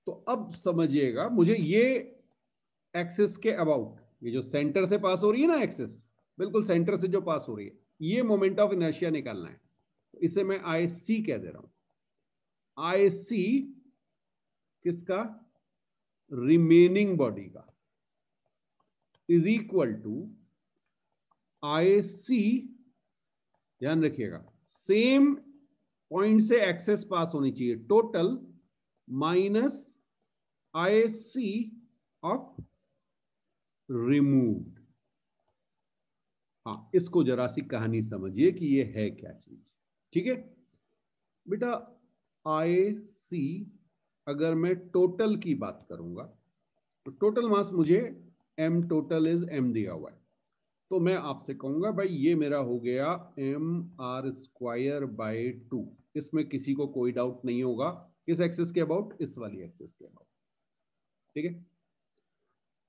तो अब समझिएगा मुझे ये एक्सेस के अबाउट ये जो सेंटर से पास हो रही है ना एक्सेस बिल्कुल सेंटर से जो पास हो रही है ये मोमेंट ऑफ इनर्शिया निकालना है इसे मैं आई सी कह दे रहा हूं आई सी किसका रिमेनिंग बॉडी का is equal to I c ध्यान रखिएगा सेम पॉइंट से एक्सेस पास होनी चाहिए total minus I c of remove हाँ इसको जरा सी कहानी समझिए कि ये है क्या चीज ठीक है बेटा आई सी अगर मैं टोटल की बात करूंगा तो टोटल मास मुझे एम टोटल इज एम दिया हुआ है तो मैं आपसे कहूंगा भाई ये मेरा हो गया m are square by two इसमें किसी को कोई डाउट नहीं होगा किस एक्सेस के अबाउट इस वाली एक्सेस के अबाउट ठीक है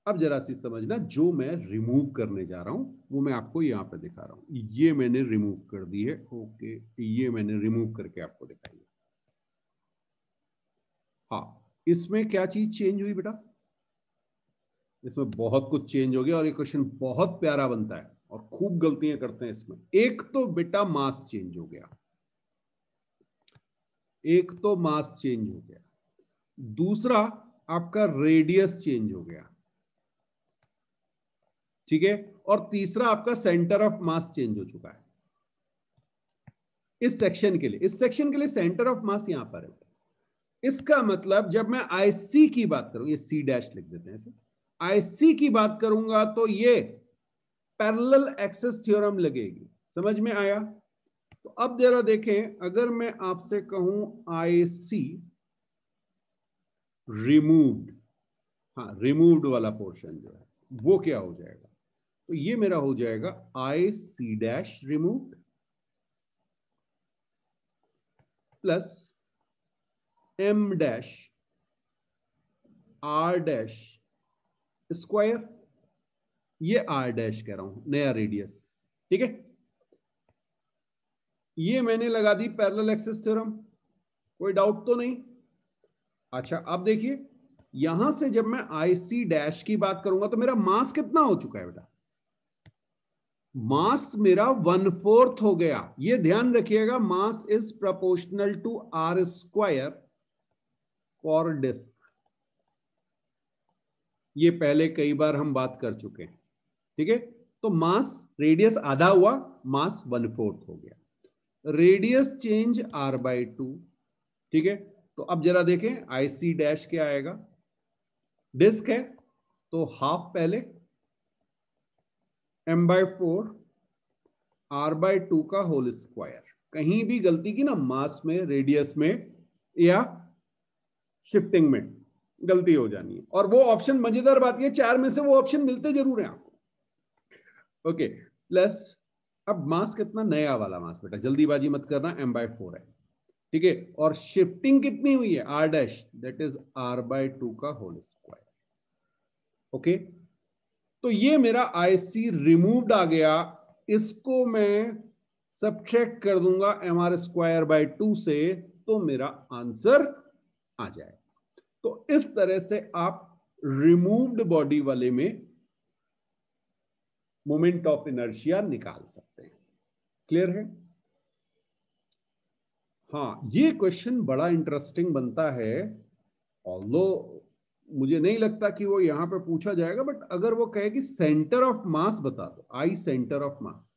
अब जरा सी समझना जो मैं रिमूव करने जा रहा हूं वो मैं आपको यहां पे दिखा रहा हूं ये मैंने रिमूव कर दी है ओके ये मैंने रिमूव करके आपको दिखाई है हाँ इसमें क्या चीज चेंज हुई बेटा इसमें बहुत कुछ चेंज हो गया और ये क्वेश्चन बहुत प्यारा बनता है और खूब गलतियां करते हैं इसमें एक तो बेटा मास चेंज हो गया एक तो मास चेंज हो गया दूसरा आपका रेडियस चेंज हो गया ठीक है और तीसरा आपका सेंटर ऑफ मास चेंज हो चुका है इस सेक्शन के लिए इस सेक्शन के लिए सेंटर ऑफ मास यहां पर है इसका मतलब जब मैं आईसी की बात करूं ये सी डैश लिख देते हैं आईसी की बात करूंगा तो ये पैरेलल एक्सेस थ्योरम लगेगी समझ में आया तो अब जरा देखें अगर मैं आपसे कहूं आईसी रिमूव्ड हाँ रिमूव्ड वाला पोर्शन जो है वो क्या हो जाएगा तो ये मेरा हो जाएगा I c dash remove plus m dash r dash square ये आर डैश कह रहा हूं नया रेडियस ठीक है ये मैंने लगा दी पैरेलल एक्सेस थ्योरम कोई डाउट तो नहीं अच्छा अब देखिए यहां से जब मैं आईसी डैश की बात करूंगा तो मेरा मास कितना हो चुका है बेटा मास मेरा वन फोर्थ हो गया ये ध्यान रखिएगा mass is proportional to are square for disc ये पहले कई बार हम बात कर चुके हैं ठीक है तो मास रेडियस आधा हुआ मास वन फोर्थ हो गया radius change r by two ठीक है तो अब जरा देखें आईसी डैश क्या आएगा डिस्क है तो हाफ पहले m by four r by two का होल स्क्वायर कहीं भी गलती की ना मास में रेडियस में या शिफ्टिंग में गलती हो जानी है और वो ऑप्शन मजेदार बात ये चार में से वो ऑप्शन मिलते जरूर है आपको ओके प्लस अब मास कितना नया वाला मास बेटा जल्दीबाजी मत करना एम बाय फोर है ठीक है और शिफ्टिंग कितनी हुई है r dash that is r by two का होल स्क्वायर ओके तो ये मेरा आई सी रिमूव्ड आ गया इसको मैं सब कर दूंगा m are square by two से तो मेरा आंसर आ जाएगा तो इस तरह से आप रिमूव्ड बॉडी वाले में मोमेंट ऑफ इनर्शिया निकाल सकते हैं क्लियर है हाँ ये क्वेश्चन बड़ा इंटरेस्टिंग बनता है ऑल्दो मुझे नहीं लगता कि वो यहां पर पूछा जाएगा बट अगर वो कहे कि सेंटर ऑफ मास बता दो आई सेंटर ऑफ मास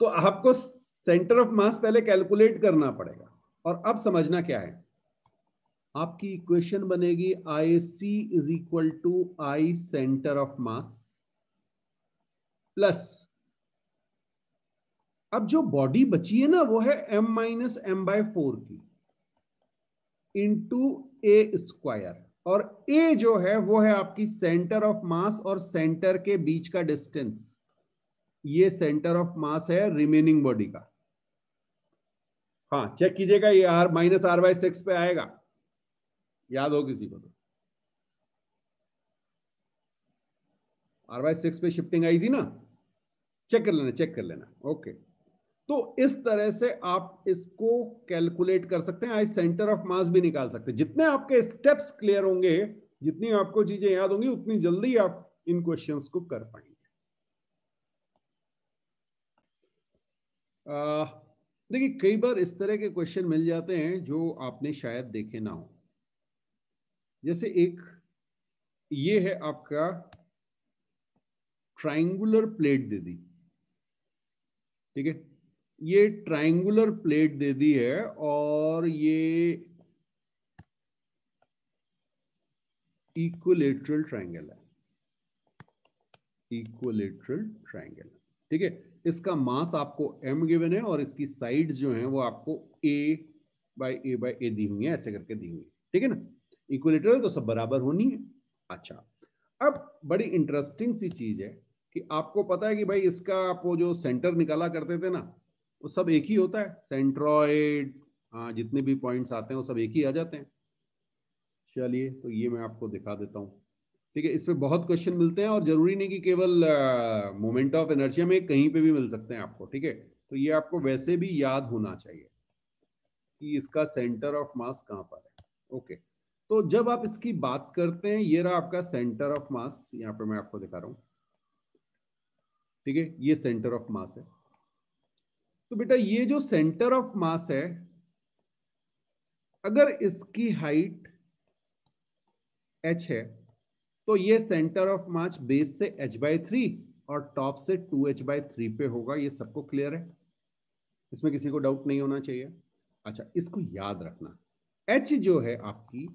तो आपको सेंटर ऑफ मास पहले कैलकुलेट करना पड़ेगा और अब समझना क्या है आपकी इक्वेशन बनेगी I c is equal to I centre of mass plus अब जो बॉडी बची है ना वो है m minus m by four की इंटू ए स्क्वायर और ए जो है वो है आपकी सेंटर ऑफ मास और सेंटर के बीच का डिस्टेंस ये सेंटर ऑफ मास है रिमेनिंग बॉडी का हाँ चेक कीजिएगा ये r minus r by six पे आएगा याद हो किसी को तो आर बाई सिक्स पे शिफ्टिंग आई थी ना चेक कर लेना चेक कर लेना ओके तो इस तरह से आप इसको कैलकुलेट कर सकते हैं आई सेंटर ऑफ मास भी निकाल सकते हैं जितने आपके स्टेप्स क्लियर होंगे जितनी आपको चीजें याद होंगी उतनी जल्दी आप इन क्वेश्चन को कर पाएंगे देखिए कई बार इस तरह के क्वेश्चन मिल जाते हैं जो आपने शायद देखे ना हो जैसे एक ये है आपका ट्राइंगुलर प्लेट दे दी ठीक है ये ट्राइंगुलर प्लेट दे दी है और ये इक्वलेटरल ट्राइंगल है इक्वलेटरल ट्राइंगल ठीक है इसका मास आपको m गिवन है और इसकी साइड जो है वो आपको a by a by a दी हुई है ऐसे करके दी हुई है ठीक है ना इक्वलेटरल तो सब बराबर होनी है अच्छा अब बड़ी इंटरेस्टिंग सी चीज है कि आपको पता है कि भाई इसका आप वो जो सेंटर निकाला करते थे ना वो सब एक ही होता है सेंट्रॉइड हाँ, जितने भी पॉइंट्स आते हैं वो सब एक ही आ जाते हैं चलिए तो ये मैं आपको दिखा देता हूँ ठीक है इस पर बहुत क्वेश्चन मिलते हैं और जरूरी नहीं कि केवल मोमेंट ऑफ एनर्जिया में कहीं पे भी मिल सकते हैं आपको ठीक है तो ये आपको वैसे भी याद होना चाहिए कि इसका सेंटर ऑफ मास कहाँ पर है ओके तो जब आप इसकी बात करते हैं ये रहा आपका सेंटर ऑफ मास यहाँ पर मैं आपको दिखा रहा हूँ ठीक है ये सेंटर ऑफ मास है तो बेटा ये जो सेंटर ऑफ मास है अगर इसकी हाइट h है तो ये सेंटर ऑफ मास बेस से h बाई थ्री और टॉप से 2h एच बाई थ्री पे होगा ये सबको क्लियर है इसमें किसी को डाउट नहीं होना चाहिए अच्छा इसको याद रखना h जो है आपकी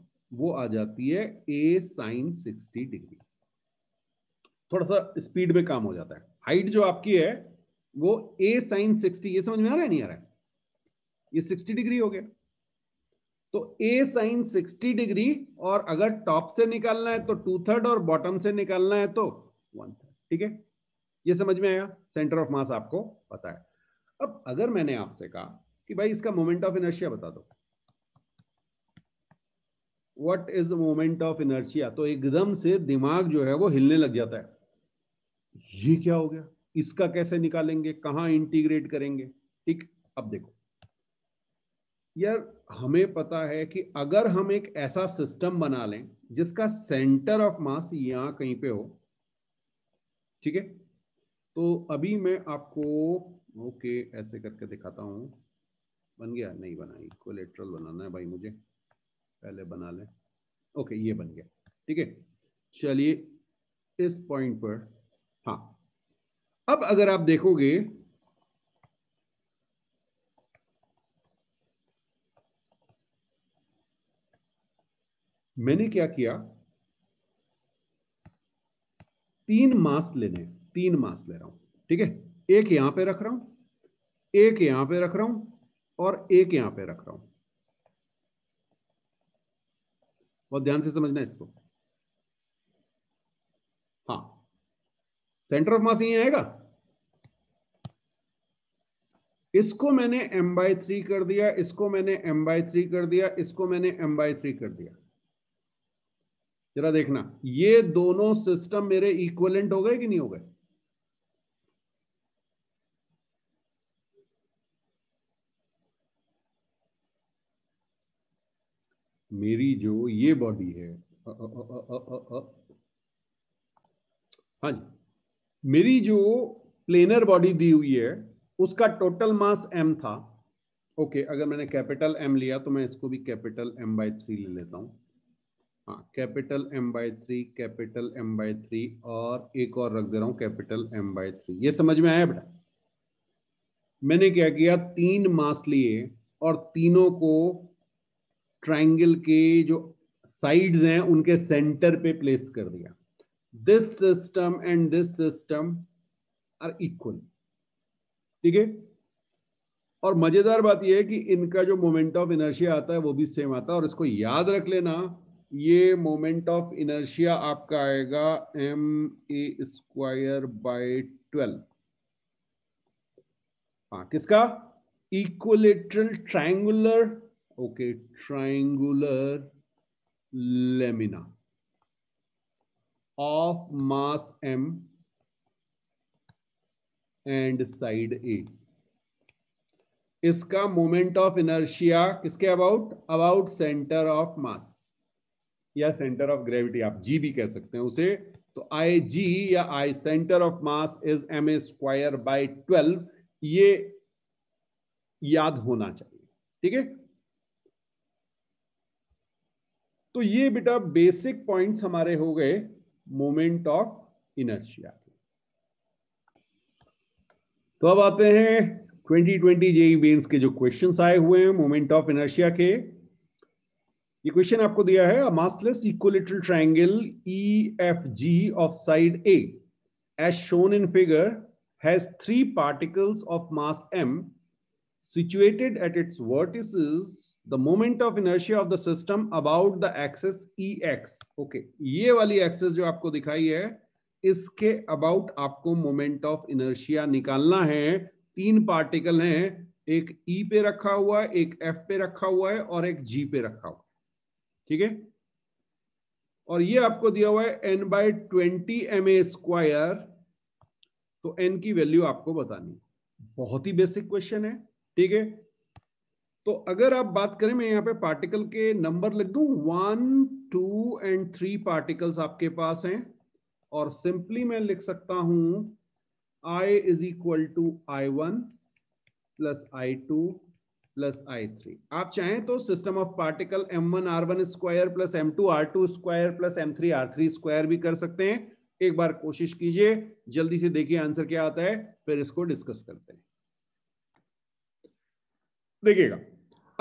वो आ जाती है a साइन 60 डिग्री थोड़ा सा स्पीड में काम हो जाता है हाइट जो आपकी है वो ए साइन सिक्सटी ये समझ में आ रहा है नहीं आ रहा है ये सिक्सटी डिग्री हो गया तो ए साइन सिक्सटी डिग्री और अगर टॉप से निकालना है तो टू थर्ड और बॉटम से निकालना है तो वन थर्ड ठीक है ये समझ में आया सेंटर ऑफ मास आपको पता है अब अगर मैंने आपसे कहा कि भाई इसका मोमेंट ऑफ इनर्शिया बता दो what is the moment of inertia तो एकदम से दिमाग जो है वो हिलने लग जाता है ये क्या हो गया इसका कैसे निकालेंगे कहाँ इंटीग्रेट करेंगे ठीक अब देखो यार हमें पता है कि अगर हम एक ऐसा सिस्टम बना लें जिसका सेंटर ऑफ मास यहां कहीं पे हो ठीक है तो अभी मैं आपको ओके ऐसे करके दिखाता हूं बन गया नहीं बना इक्वलेटरल बनाना है भाई मुझे पहले बना ले ओके ये बन गया ठीक है चलिए इस पॉइंट पर हाँ अब अगर आप देखोगे मैंने क्या किया तीन मास लेने तीन मास ले रहा हूं ठीक है एक यहां पे रख रहा हूं एक यहां पे रख रहा हूं और एक यहां पे रख रहा हूं बहुत ध्यान से समझना इसको हाँ सेंटर ऑफ मास यही आएगा इसको मैंने एम बाई थ्री कर दिया इसको मैंने एम बाई थ्री कर दिया इसको मैंने एम बाई थ्री कर दिया जरा देखना ये दोनों सिस्टम मेरे इक्वलेंट हो गए कि नहीं हो गए मेरी जो ये बॉडी है हाँ जी मेरी जो प्लेनर बॉडी दी हुई है उसका टोटल मास एम था ओके okay, अगर मैंने कैपिटल एम लिया तो मैं इसको भी कैपिटल एम बाई थ्री ले लेता हूं हाँ capital M by three capital M by three और एक और रख दे रहा हूं कैपिटल एम बाई थ्री ये समझ में आया बेटा मैंने क्या किया तीन मास लिए और तीनों को ट्राइंगल के जो साइड्स हैं उनके सेंटर पे प्लेस कर दिया this system and this system are equal ठीक है और मजेदार बात यह है कि इनका जो मोमेंट ऑफ इनर्शिया आता है वो भी सेम आता है और इसको याद रख लेना ये मोमेंट ऑफ इनर्शिया आपका आएगा M A square by twelve हाँ किसका equilateral triangular okay triangular lamina of mass M and side A इसका मोमेंट ऑफ इनर्शिया किसके about about centre of mass या सेंटर ऑफ ग्रेविटी आप जी भी कह सकते हैं उसे तो आई जी या I centre of mass is M A square by twelve ये याद होना चाहिए ठीक है तो ये बेटा बेसिक पॉइंट्स हमारे हो गए मोमेंट ऑफ इनर्शिया के तो अब आते हैं 2020 जेई मेंस के जो क्वेश्चन आए हुए हैं मोमेंट ऑफ इनर्शिया के ये क्वेश्चन आपको दिया है a massless equilateral triangle E F G of side A as shown in figure has three particles of mass M situated at its its the moment of inertia of the system about the axis E X okay ये वाली एक्सेस जो आपको दिखाई है इसके अबाउट आपको मोमेंट ऑफ इनर्शिया निकालना है तीन पार्टिकल हैं एक ई e पे रखा हुआ है एक एफ पे रखा हुआ है और एक जी पे रखा हुआ है ठीक है और ये आपको दिया हुआ है N by twenty M A square तो एन की वैल्यू आपको बतानी बहुत ही बेसिक क्वेश्चन है ठीक है तो अगर आप बात करें मैं यहां पे पार्टिकल के नंबर लिख दू one two and three particles आपके पास हैं और सिंपली मैं लिख सकता हूं I is equal to I one plus I two plus I three आप चाहें तो system of particle M one R one square plus M two are two square plus M three R three square भी कर सकते हैं एक बार कोशिश कीजिए जल्दी से देखिए आंसर क्या आता है फिर इसको डिस्कस करते हैं देखिएगा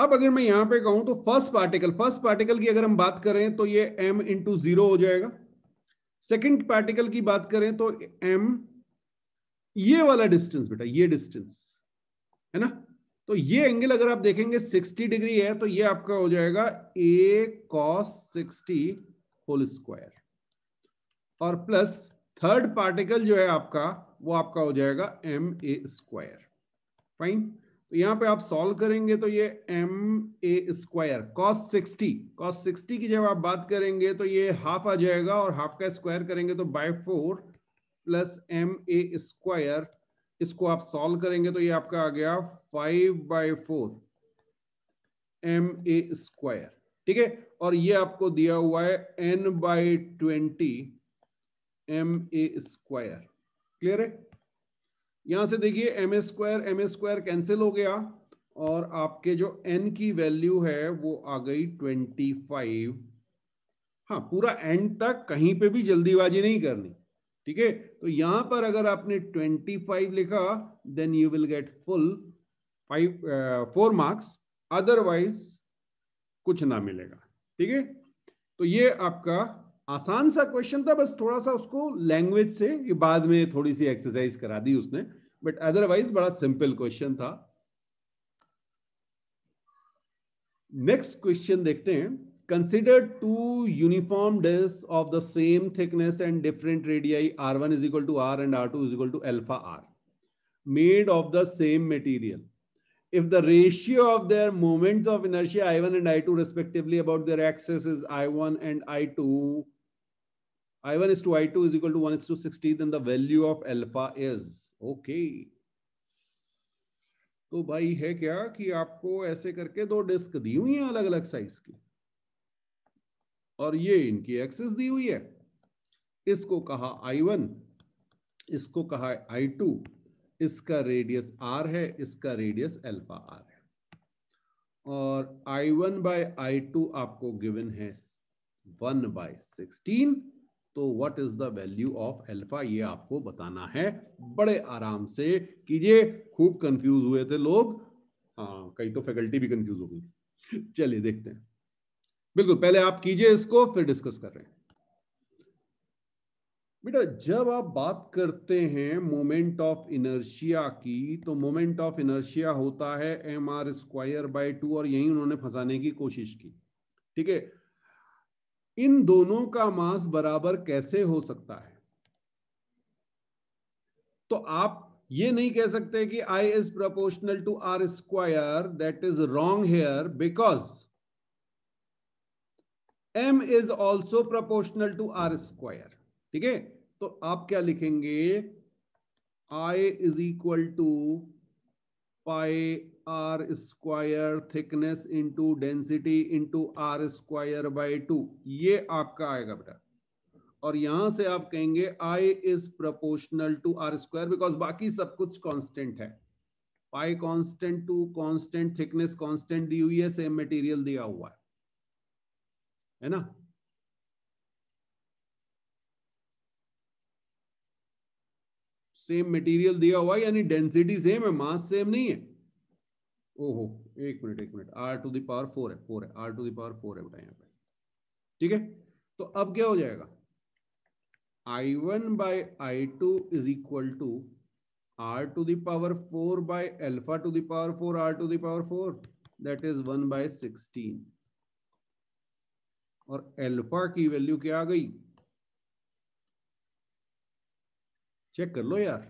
अब अगर मैं यहां पे कहूं तो फर्स्ट पार्टिकल फर्स्ट पार्टिकल की अगर हम बात करें तो ये m इंटू जीरो हो जाएगा सेकंड पार्टिकल की बात करें तो एम ये वाला डिस्टेंस बेटा ये डिस्टेंस है ना तो ये एंगल अगर आप देखेंगे 60 डिग्री है तो ये आपका हो जाएगा ए कॉस 60 होल स्क्वायर और प्लस थर्ड पार्टिकल जो है आपका वो आपका हो जाएगा एम ए स्क्वायर फाइन तो यहाँ पे आप सॉल्व करेंगे तो ये एम ए square cos sixty cos sixty की जब आप बात करेंगे तो ये हाफ आ जाएगा और हाफ का स्क्वायर करेंगे तो by four plus M A square इसको आप सॉल्व करेंगे तो ये आपका आ गया five by four M A square ठीक है और ये आपको दिया हुआ है N by twenty M A square clear है यहां से देखिए M S square M S square cancel हो गया और आपके जो एन की वैल्यू है वो आ गई ट्वेंटी फाइव हाँ पूरा एंड तक कहीं पे भी जल्दीबाजी नहीं करनी ठीक है तो यहां पर अगर आपने ट्वेंटी फाइव लिखा then you will get full five four marks otherwise कुछ ना मिलेगा ठीक है तो ये आपका आसान सा क्वेश्चन था बस थोड़ा सा उसको लैंग्वेज से बाद में थोड़ी सी एक्सरसाइज करा दी उसने बट अदरवाइज बड़ा सिंपल क्वेश्चन था नेक्स्ट क्वेश्चन देखते हैं consider two uniform disc of the same thickness and different radii R one is equal to R and R two is equal to alpha R made of the same material if the ratio of their moments of inertia i1 and i2 respectively about their axis is i1 and i2 i1 is to i2 is equal to 1 is to 60 then the value of alpha is okay तो भाई है क्या कि आपको ऐसे करके दो डिस्क दी हुई है अलग अलग साइज की और ये इनकी एक्सेस दी हुई है इसको कहा आई वन इसको कहा आई टू इसका रेडियस आर है इसका रेडियस एल्फा आर है और I one by I two आपको गिवन है वन बाय सिक्सटीन तो what is the value of alpha ये आपको बताना है बड़े आराम से कीजिए खूब कंफ्यूज हुए थे लोग हाँ कई तो फैकल्टी भी कंफ्यूज हो गई चलिए देखते हैं बिल्कुल पहले आप कीजिए इसको फिर डिस्कस कर रहे हैं बेटा जब आप बात करते हैं मोमेंट ऑफ इनर्शिया की तो मोमेंट ऑफ इनर्शिया होता है M R square by two और यही उन्होंने फंसाने की कोशिश की ठीक है इन दोनों का मास बराबर कैसे हो सकता है तो आप ये नहीं कह सकते कि I is proportional to are square that is wrong here because m is also proportional to are square ठीक है तो आप क्या लिखेंगे I is equal to pi R square thickness into density into are square by two ये आपका आएगा बेटा और यहां से आप कहेंगे I is proportional to are square because बाकी सब कुछ कांस्टेंट है pi constant two constant thickness constant दी हुई है सेम मटेरियल दिया हुआ है है ना सेम मटेरियल दिया हुआ है यानी डेंसिटी सेम है मास सेम नहीं है ओहो एक मिनट एक minute R to the power four है फोर है आर टू दावर फोर है बेटा यहाँ पे ठीक है तो अब क्या हो जाएगा I one by I two is equal to are to the power four by alpha to the power four R to the power four that is one by sixteen और एल्फा की वैल्यू क्या आ गई चेक कर लो यार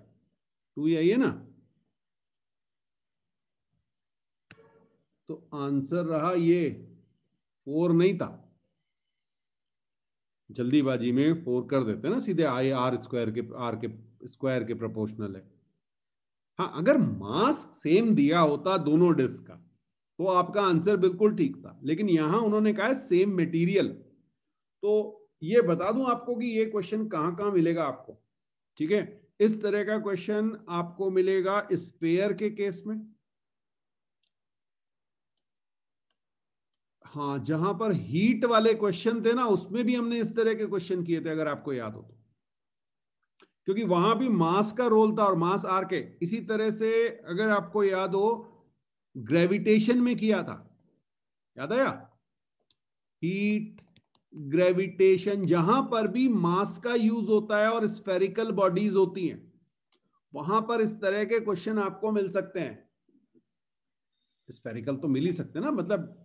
टू ही आई है ना तो आंसर रहा ये फोर नहीं था जल्दीबाजी में फोर कर देते ना सीधे आई आर स्क्वायर के आर के स्क्वायर के प्रोपोर्शनल है हाँ अगर मास सेम दिया होता दोनों डिस्क का तो आपका आंसर बिल्कुल ठीक था लेकिन यहां उन्होंने कहा सेम मटेरियल तो ये बता दूं आपको कि ये क्वेश्चन कहां कहां मिलेगा आपको ठीक है इस तरह का क्वेश्चन आपको मिलेगा स्पेयर के केस में हाँ जहां पर हीट वाले क्वेश्चन थे ना उसमें भी हमने इस तरह के क्वेश्चन किए थे अगर आपको याद हो तो क्योंकि वहां भी मास का रोल था और मास आर के इसी तरह से अगर आपको याद हो ग्रेविटेशन में किया था याद आया हीट ग्रेविटेशन जहां पर भी मास का यूज होता है और स्फेरिकल बॉडीज होती हैं वहां पर इस तरह के क्वेश्चन आपको मिल सकते हैं स्फेरिकल तो मिल ही सकते हैं ना मतलब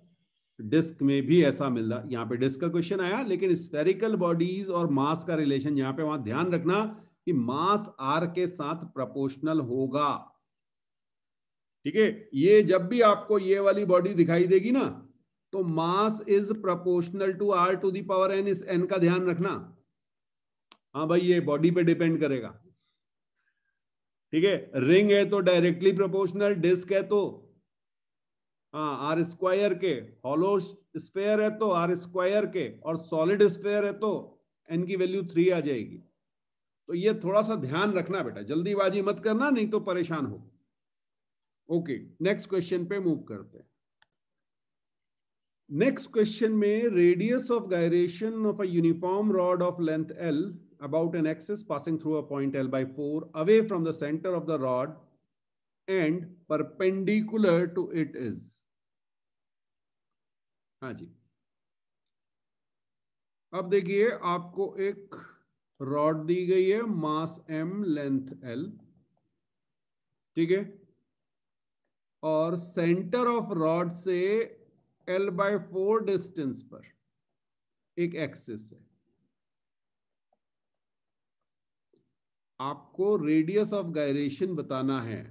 डिस्क में भी ऐसा मिल रहा यहाँ पे डिस्क का क्वेश्चन आया लेकिन स्पेरिकल बॉडीज और मास का रिलेशन यहाँ पे वहां ध्यान रखना कि मास आर के साथ प्रपोर्शनल होगा ठीक है ये जब भी आपको ये वाली बॉडी दिखाई देगी ना तो mass is proportional to are to the power N इस एन का ध्यान रखना हाँ भाई ये बॉडी पे डिपेंड करेगा ठीक है रिंग है तो डायरेक्टली प्रोपोर्शनल डिस्क है तो आर हाँ, स्क्वायर के हॉलो स्पेयर है तो आर स्क्वायर के और सॉलिड स्पेयर है तो एन की वैल्यू थ्री आ जाएगी तो ये थोड़ा सा ध्यान रखना बेटा जल्दीबाजी मत करना नहीं तो परेशान हो ओके नेक्स्ट क्वेश्चन पे मूव करते हैं नेक्स्ट क्वेश्चन में radius of gyration of a uniform rod of length L about an axis passing through a point L by four away from the centre of the rod and perpendicular to it is हाँ जी अब देखिए आपको एक रॉड दी गई है मास एम लेंथ एल ठीक है और सेंटर ऑफ रॉड से एल बाय फोर डिस्टेंस पर एक एक्सिस है आपको रेडियस ऑफ गायरेशन बताना है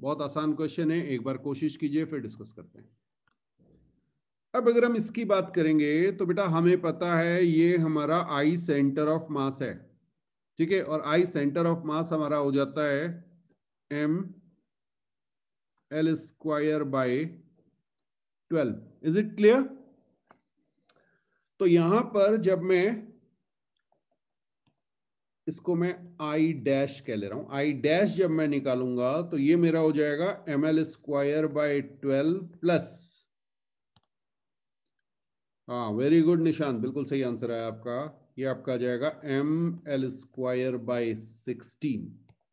बहुत आसान क्वेश्चन है एक बार कोशिश कीजिए फिर डिस्कस करते हैं अब अगर हम इसकी बात करेंगे तो बेटा हमें पता है ये हमारा आई सेंटर ऑफ मास है ठीक है और आई सेंटर ऑफ मास हमारा हो जाता है M L square by twelve is it clear तो यहां पर जब मैं इसको मैं आई डैश कह ले रहा हूं आई डैश जब मैं निकालूंगा तो ये मेरा हो जाएगा M L square by twelve plus हाँ वेरी गुड निशान बिल्कुल सही आंसर है आपका ये आपका आ जाएगा M L square by sixteen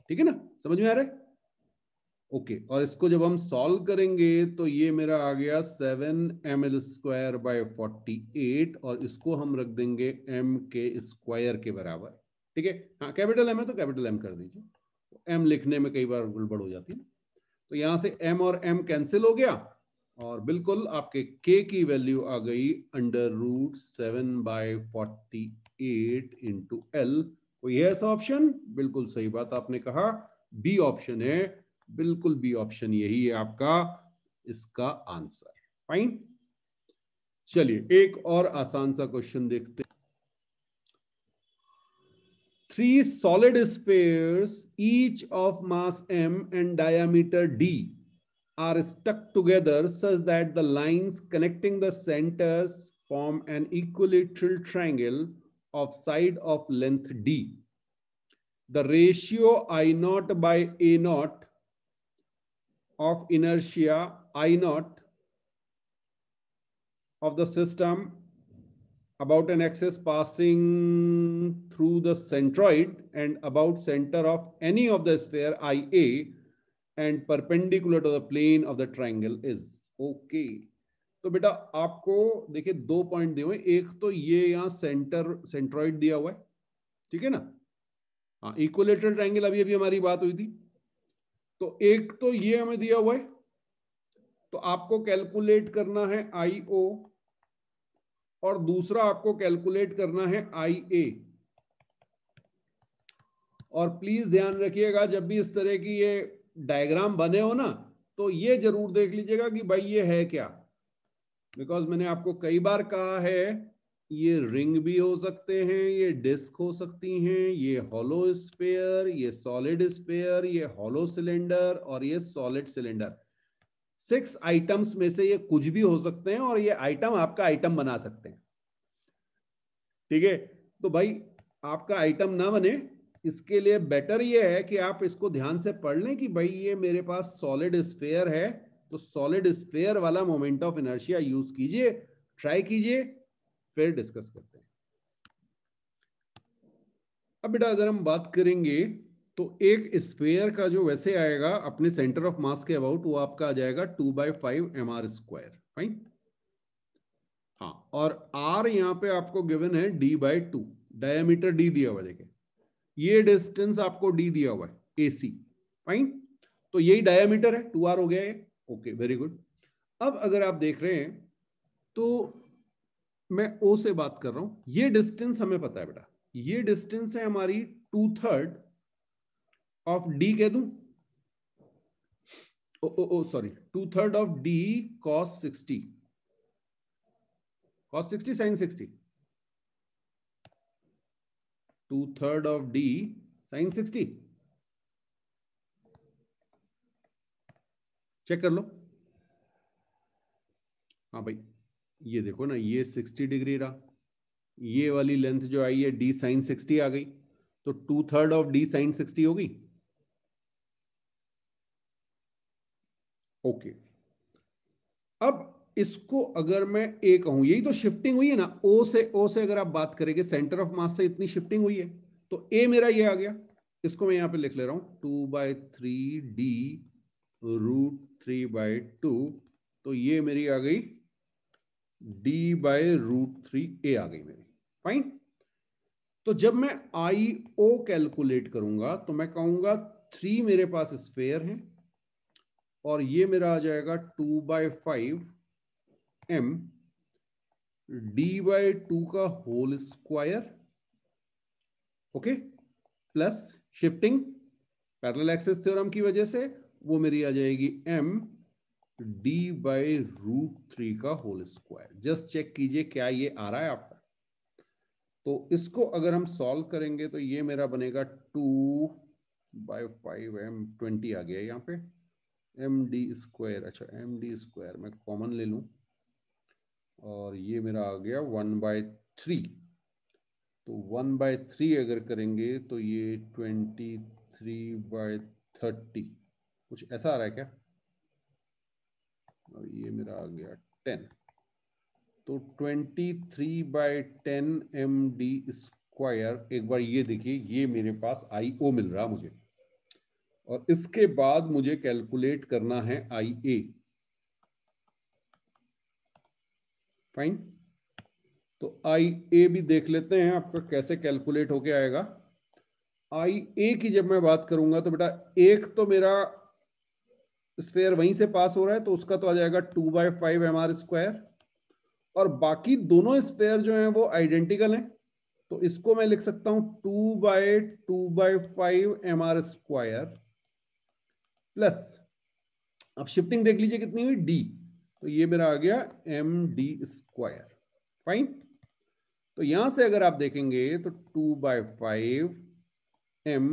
ठीक है ना समझ में आ रहा है ओके और इसको जब हम सॉल्व करेंगे तो ये मेरा आ गया seven M L square by forty eight और इसको हम रख देंगे एम के स्क्वायर के बराबर ठीक है हाँ कैपिटल एम है तो कैपिटल एम कर दीजिए एम लिखने में कई बार गड़बड़ हो जाती है तो यहां से एम और एम कैंसिल हो गया और बिल्कुल आपके k की वैल्यू आ गई under root seven by forty eight into L कोई है ऐसा ऑप्शन बिल्कुल सही बात आपने कहा बी ऑप्शन है बिल्कुल बी ऑप्शन यही है आपका इसका आंसर फाइन चलिए एक और आसान सा क्वेश्चन देखते three solid spheres each of mass M and diameter D are stuck together such that the lines connecting the centers form an equilateral triangle of side of length D. The ratio I naught by A naught of inertia I naught of the system about an axis passing through the centroid and about center of any of the sphere IA and perpendicular to the plane of the triangle is okay तो बेटा आपको देखिए दो पॉइंट दिए हुए एक तो ये यहाँ सेंटर सेंट्रॉइड दिया हुआ है ठीक है ना हाँ इक्वलेटर ट्राइंगल अभी अभी हमारी बात हुई थी तो एक तो ये हमें दिया हुआ है तो आपको कैलकुलेट करना है आई ओ और दूसरा आपको कैलकुलेट करना है आई ए और प्लीज ध्यान रखिएगा जब भी इस तरह की ये डायग्राम बने हो ना तो ये जरूर देख लीजिएगा कि भाई ये है क्या बिकॉज मैंने आपको कई बार कहा है ये रिंग भी हो सकते हैं ये डिस्क हो सकती हैं ये हॉलो स्पेयर ये सॉलिड स्पेयर ये हॉलो सिलेंडर और ये सॉलिड सिलेंडर सिक्स आइटम्स में से ये कुछ भी हो सकते हैं और ये आइटम आपका आइटम बना सकते हैं ठीक है तो भाई आपका आइटम ना बने इसके लिए बेटर ये है कि आप इसको ध्यान से पढ़ लें कि भाई ये मेरे पास सॉलिड स्पेयर है तो सॉलिड स्पेयर वाला मोमेंट ऑफ इनर्शिया यूज कीजिए ट्राई कीजिए फिर डिस्कस करते हैं अब बेटा अगर हम बात करेंगे तो एक स्पेयर का जो वैसे आएगा अपने सेंटर ऑफ मास के अबाउट वो आपका आ जाएगा two by five M are square fine हाँ और आर यहाँ पे आपको गिवन है D by two diameter D दिया हुआ देखे ये डिस्टेंस आपको डी दिया हुआ है ए सी फाइन तो यही डायमीटर है टू आर हो गया है ओके वेरी गुड अब अगर आप देख रहे हैं तो मैं ओ से बात कर रहा हूं ये डिस्टेंस हमें पता है बेटा ये डिस्टेंस है हमारी टू थर्ड ऑफ डी कह दू sorry two third of D cos sixty cos sixty sine sixty two third of D sine sixty check कर लो हाँ भाई ये देखो ना ये सिक्सटी डिग्री रहा ये वाली लेंथ जो आई है डी साइन सिक्सटी आ गई तो two third of D sine sixty होगी ओके अब इसको अगर मैं ए कहूं यही तो शिफ्टिंग हुई है ना ओ से ओ से अगर आप बात करेंगे सेंटर ऑफ मास से इतनी शिफ्टिंग हुई है तो ए मेरा ये आ गया इसको मैं यहां पे लिख ले रहा हूं two by three D root three by two तो ये मेरी आ गई D by root three A आ गई मेरी फाइन तो जब मैं आई ओ कैलकुलेट करूंगा तो मैं कहूंगा थ्री मेरे पास स्पेयर है और ये मेरा आ जाएगा two by five M D by two का whole square okay plus shifting parallel access theorem की वजह से वो मेरी आ जाएगी M D by root three का होल स्क्वायर जस्ट चेक कीजिए क्या ये आ रहा है आपका तो इसको अगर हम सॉल्व करेंगे तो ये मेरा बनेगा two by five M twenty आ गया यहाँ पे एम डी स्क्वायर अच्छा एम डी स्क्वायर मैं कॉमन ले लूं और ये मेरा आ गया वन बाय थ्री तो वन बाय थ्री अगर करेंगे तो ये ट्वेंटी थ्री बाय थर्टी कुछ ऐसा आ रहा है क्या और ये मेरा आ गया टेन तो twenty three by ten M D square एक बार ये देखिए ये मेरे पास आई ओ मिल रहा मुझे और इसके बाद मुझे कैलकुलेट करना है आई ए फाइन तो आई ए भी देख लेते हैं आपका कैसे कैलकुलेट होके आएगा आई ए की जब मैं बात करूंगा तो बेटा एक तो मेरा स्फेयर वहीं से पास हो रहा है तो उसका तो आ जाएगा two by five M are square और बाकी दोनों स्पेयर जो हैं वो आइडेंटिकल हैं तो इसको मैं लिख सकता हूं two by two by five M are square plus अब शिफ्टिंग देख लीजिए कितनी हुई डी तो ये मेरा आ गया एम डी स्क्वायर फाइन तो यहां से अगर आप देखेंगे तो टू बाय फाइव एम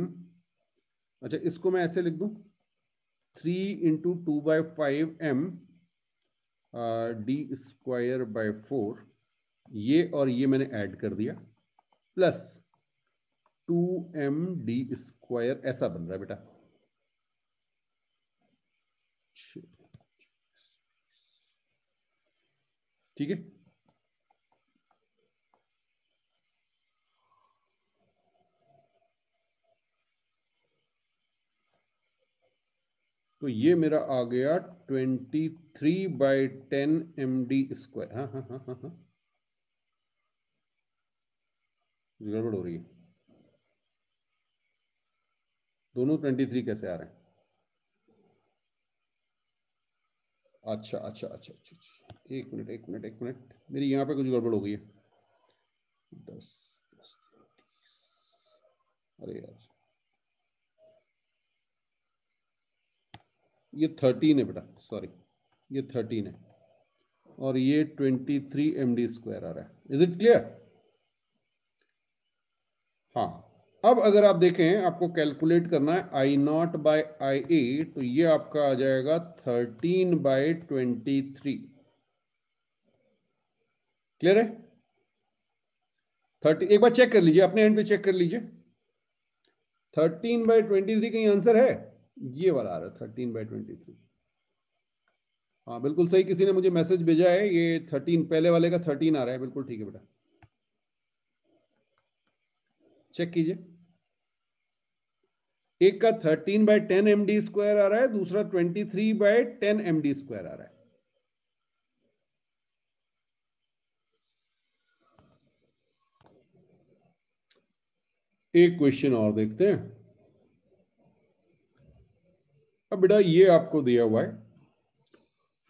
अच्छा इसको मैं ऐसे लिख दू three into two by five M D square by four ये और ये मैंने ऐड कर दिया plus two M D square ऐसा बन रहा है बेटा ठीक है तो ये मेरा आ गया twenty three by ten M D square हाँ हाँ हाँ हाँ हाँ गड़बड़ हो रही है दोनों ट्वेंटी थ्री कैसे आ रहे हैं अच्छा अच्छा अच्छा अच्छा अच्छा एक मिनट एक मिनट एक मिनट मेरी यहाँ पे कुछ गड़बड़ हो गई है दस दस अरे यार ये थर्टीन है बेटा सॉरी ये थर्टीन है और ये twenty three M D square आ रहा है इज इट क्लियर हाँ अब अगर आप देखें आपको कैलकुलेट करना है आई नॉट बाई आई ए तो ये आपका आ जाएगा thirteen by twenty three clear है थर्टी एक बार चेक कर लीजिए अपने एंड पे चेक कर लीजिए थर्टीन बाय ट्वेंटी थ्री कहीं आंसर है ये वाला आ रहा है थर्टीन बाय ट्वेंटी थ्री हाँ बिल्कुल सही किसी ने मुझे मैसेज भेजा है ये थर्टीन पहले वाले का थर्टीन आ रहा है बिल्कुल ठीक है बेटा चेक कीजिए एक का thirteen by ten M D square आ रहा है दूसरा twenty three by ten M D square आ रहा है एक क्वेश्चन और देखते हैं अब बेटा ये आपको दिया हुआ है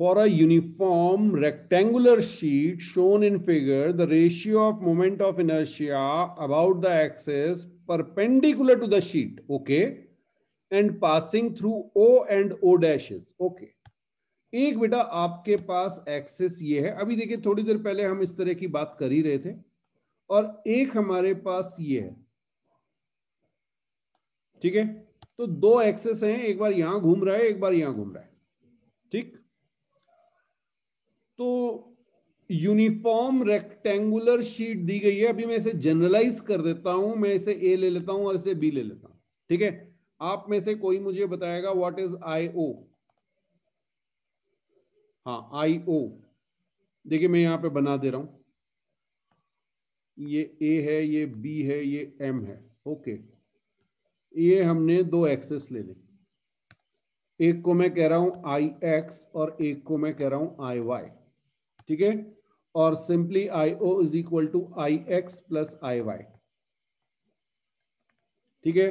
For a uniform rectangular sheet shown in figure, the ratio of moment of inertia about the axis perpendicular to the sheet okay and passing through O and O dashes okay एक बेटा आपके पास एक्सेस ये है अभी देखिए थोड़ी देर पहले हम इस तरह की बात कर ही रहे थे और एक हमारे पास ये है ठीक है तो दो एक्सेस हैं एक बार यहां घूम रहा है एक बार यहां घूम रहा है ठीक तो यूनिफॉर्म रेक्टेंगुलर शीट दी गई है अभी मैं इसे जनरलाइज कर देता हूं मैं इसे ए ले लेता हूं और इसे बी ले लेता हूं ठीक है आप में से कोई मुझे बताएगा व्हाट इज आई ओ हाँ आई ओ देखिए मैं यहां पे बना दे रहा हूं ये ए है ये बी है ये एम है ओके ये हमने दो एक्सेस ले ली एक को मैं कह रहा हूं आई एक्स और एक को मैं कह रहा हूं आई वाई ठीक है or simply equal is equal to plus plus Y ठीक है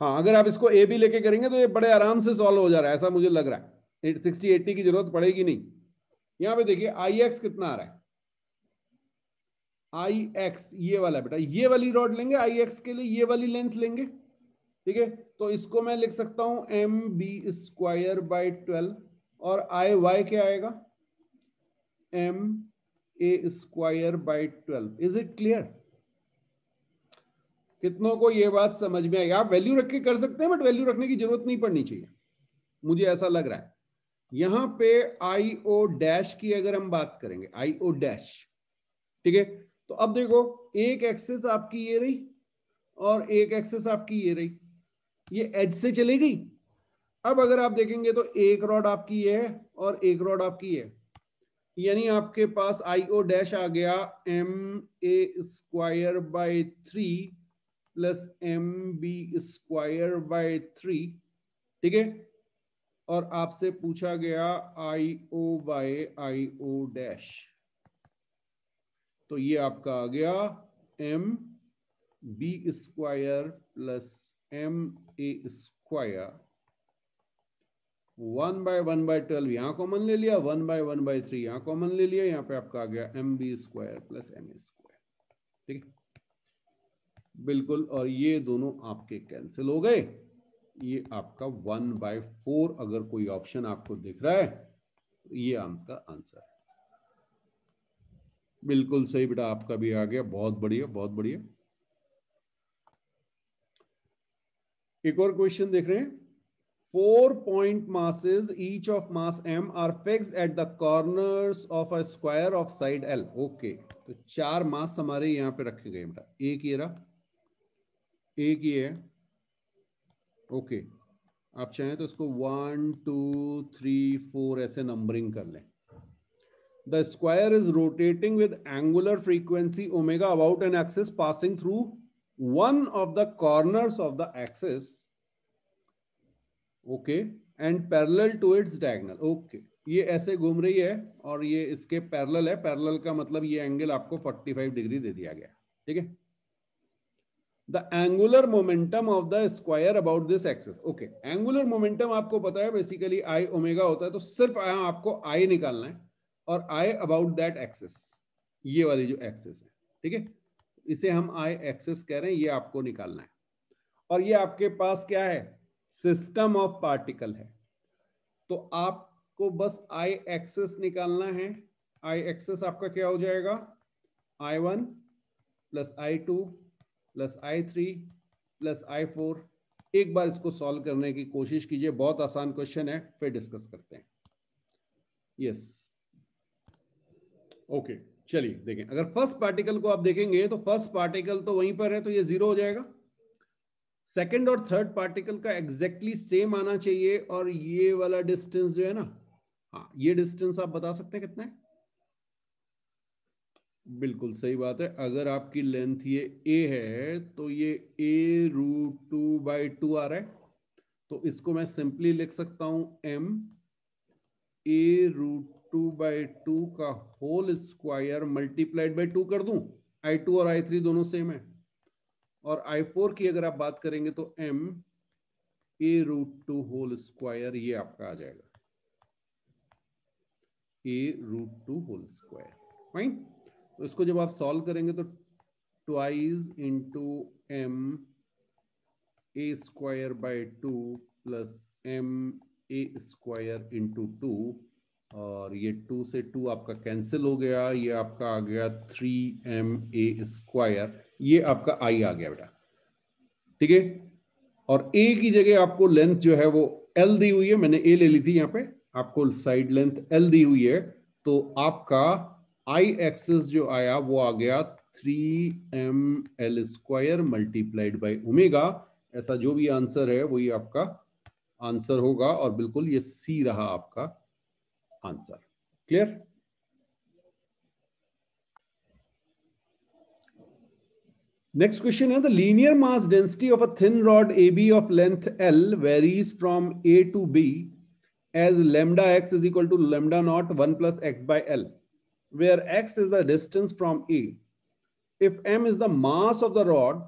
हाँ अगर आप इसको ए भी लेके करेंगे तो ये बड़े आराम से सॉल्व हो जा रहा है ऐसा मुझे लग रहा है एट सिक्सटी एट्टी की जरूरत पड़ेगी नहीं यहां पे देखिए आई एक्स कितना आ रहा है आई एक्स ये वाला बेटा ये वाली रॉड लेंगे आई एक्स के लिए ये वाली लेंथ लेंगे ठीक है तो इसको मैं लिख सकता हूं M B square by twelve और आई वाई क्या आएगा M A square by twelve is it clear कितनों को यह बात समझ में आई आप वैल्यू रख के कर सकते हैं बट वैल्यू रखने की जरूरत नहीं पड़नी चाहिए मुझे ऐसा लग रहा है यहां पे आई ओ डैश की अगर हम बात करेंगे आई ओ डैश ठीक है तो अब देखो एक एक्सेस आपकी ये रही और एक एक्सेस आपकी ये रही ये एज से चली गई अब अगर आप देखेंगे तो एक रॉड आपकी ये है और एक रॉड आपकी ये है यानी आपके पास आई ओ डैश आ गया M A square by three plus M B square by three ठीक है और आपसे पूछा गया आई ओ बाय आई ओ डैश तो ये आपका आ गया M B square plus M A square one by one by twelve यहाँ कॉमन ले लिया one by one by three यहाँ कॉमन ले लिया यहाँ पे आपका आ गया M B square plus M A square ठीक है बिल्कुल और ये दोनों आपके कैंसिल हो गए ये आपका वन बाय फोर अगर कोई ऑप्शन आपको दिख रहा है ये आपका आंसर है बिल्कुल सही बेटा आपका भी आ गया बहुत बढ़िया बहुत बढ़िया एक और क्वेश्चन देख रहे हैं Four point masses, each of mass m, are fixed at the corners of a square of side L. Okay. to तो चार मास हमारे यहाँ पे रखे गए बेटा एक ये रहा एक ये है okay आप चाहें तो इसको वन टू थ्री फोर ऐसे नंबरिंग कर लें the square is rotating with angular frequency omega about an axis passing through one of the corner of the axis okay and parallel to its diagonal okay ये ऐसे घूम रही है और ये इसके पैरेलल है पैरेलल का मतलब ये एंगल आपको 45 डिग्री दे दिया गया ठीक है the angular momentum of the square about this axis okay angular momentum आपको पता है बेसिकली आई ओमेगा होता है तो सिर्फ आपको आई निकालना है और आई अबाउट दैट एक्सेस ये वाली जो एक्सेस है ठीक है इसे हम आई एक्सेस कह रहे हैं ये आपको निकालना है और ये आपके पास क्या है सिस्टम ऑफ पार्टिकल है तो आपको बस आई एक्सेस निकालना है आई एक्सेस आपका क्या हो जाएगा I one plus I two plus I three plus I four एक बार इसको सॉल्व करने की कोशिश कीजिए बहुत आसान क्वेश्चन है फिर डिस्कस करते हैं यस ओके चलिए देखें अगर फर्स्ट पार्टिकल को आप देखेंगे तो फर्स्ट पार्टिकल तो वहीं पर है तो ये जीरो हो जाएगा सेकेंड और थर्ड पार्टिकल का एग्जैक्टली exactly सेम आना चाहिए और ये वाला डिस्टेंस जो है ना हाँ ये डिस्टेंस आप बता सकते हैं कितना है बिल्कुल सही बात है अगर आपकी लेंथ ये ए है तो ये a root two by two आ रहा है तो इसको मैं सिंपली लिख सकता हूं m a root two by two का whole square multiplied by two कर दू आई टू और आई थ्री दोनों सेम है और आई फोर की अगर आप बात करेंगे तो m a root two whole square ये आपका आ जाएगा a root two whole square fine तो इसको जब आप सॉल्व करेंगे तो twice into m A square by two plus M A square into two और ये टू से टू आपका कैंसिल हो गया ये आपका आ गया थ्री एम ए स्क्वायर ये आपका आई आ गया बेटा ठीक है और ए की जगह आपको लेंथ जो है वो एल दी हुई है मैंने ए ले ली थी यहां पे आपको साइड लेंथ एल दी हुई है तो आपका आई एक्सेस जो आया वो आ गया three m L square multiplied by omega ऐसा जो भी आंसर है वही आपका आंसर होगा और बिल्कुल ये सी रहा आपका answer clear Next question is the linear mass density of a thin rod AB of length L varies from A to B as lambda x is equal to lambda naught 1 plus x by L, where x is the distance from A. If m is the mass of the rod,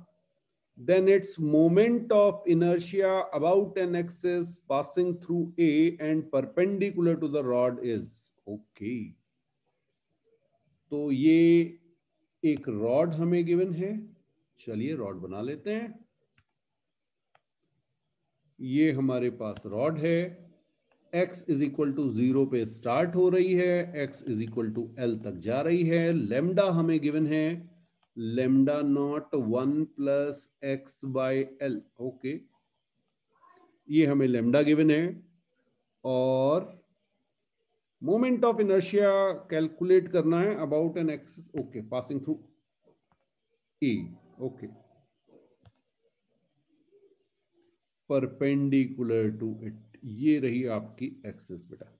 then its moment of inertia about an axis passing through A and perpendicular to the rod is okay. तो ये एक रॉड हमें गिवन है चलिए रॉड बना लेते हैं ये हमारे पास रॉड है x is equal to zero पे स्टार्ट हो रही है x is equal to l तक जा रही है लेमडा हमें गिवन है lambda naught one plus x by l okay ये हमें लेमडा गिवन है और मोमेंट ऑफ इनर्शिया कैलकुलेट करना है about an x okay passing through E okay perpendicular to it ये रही आपकी एक्सेस बेटा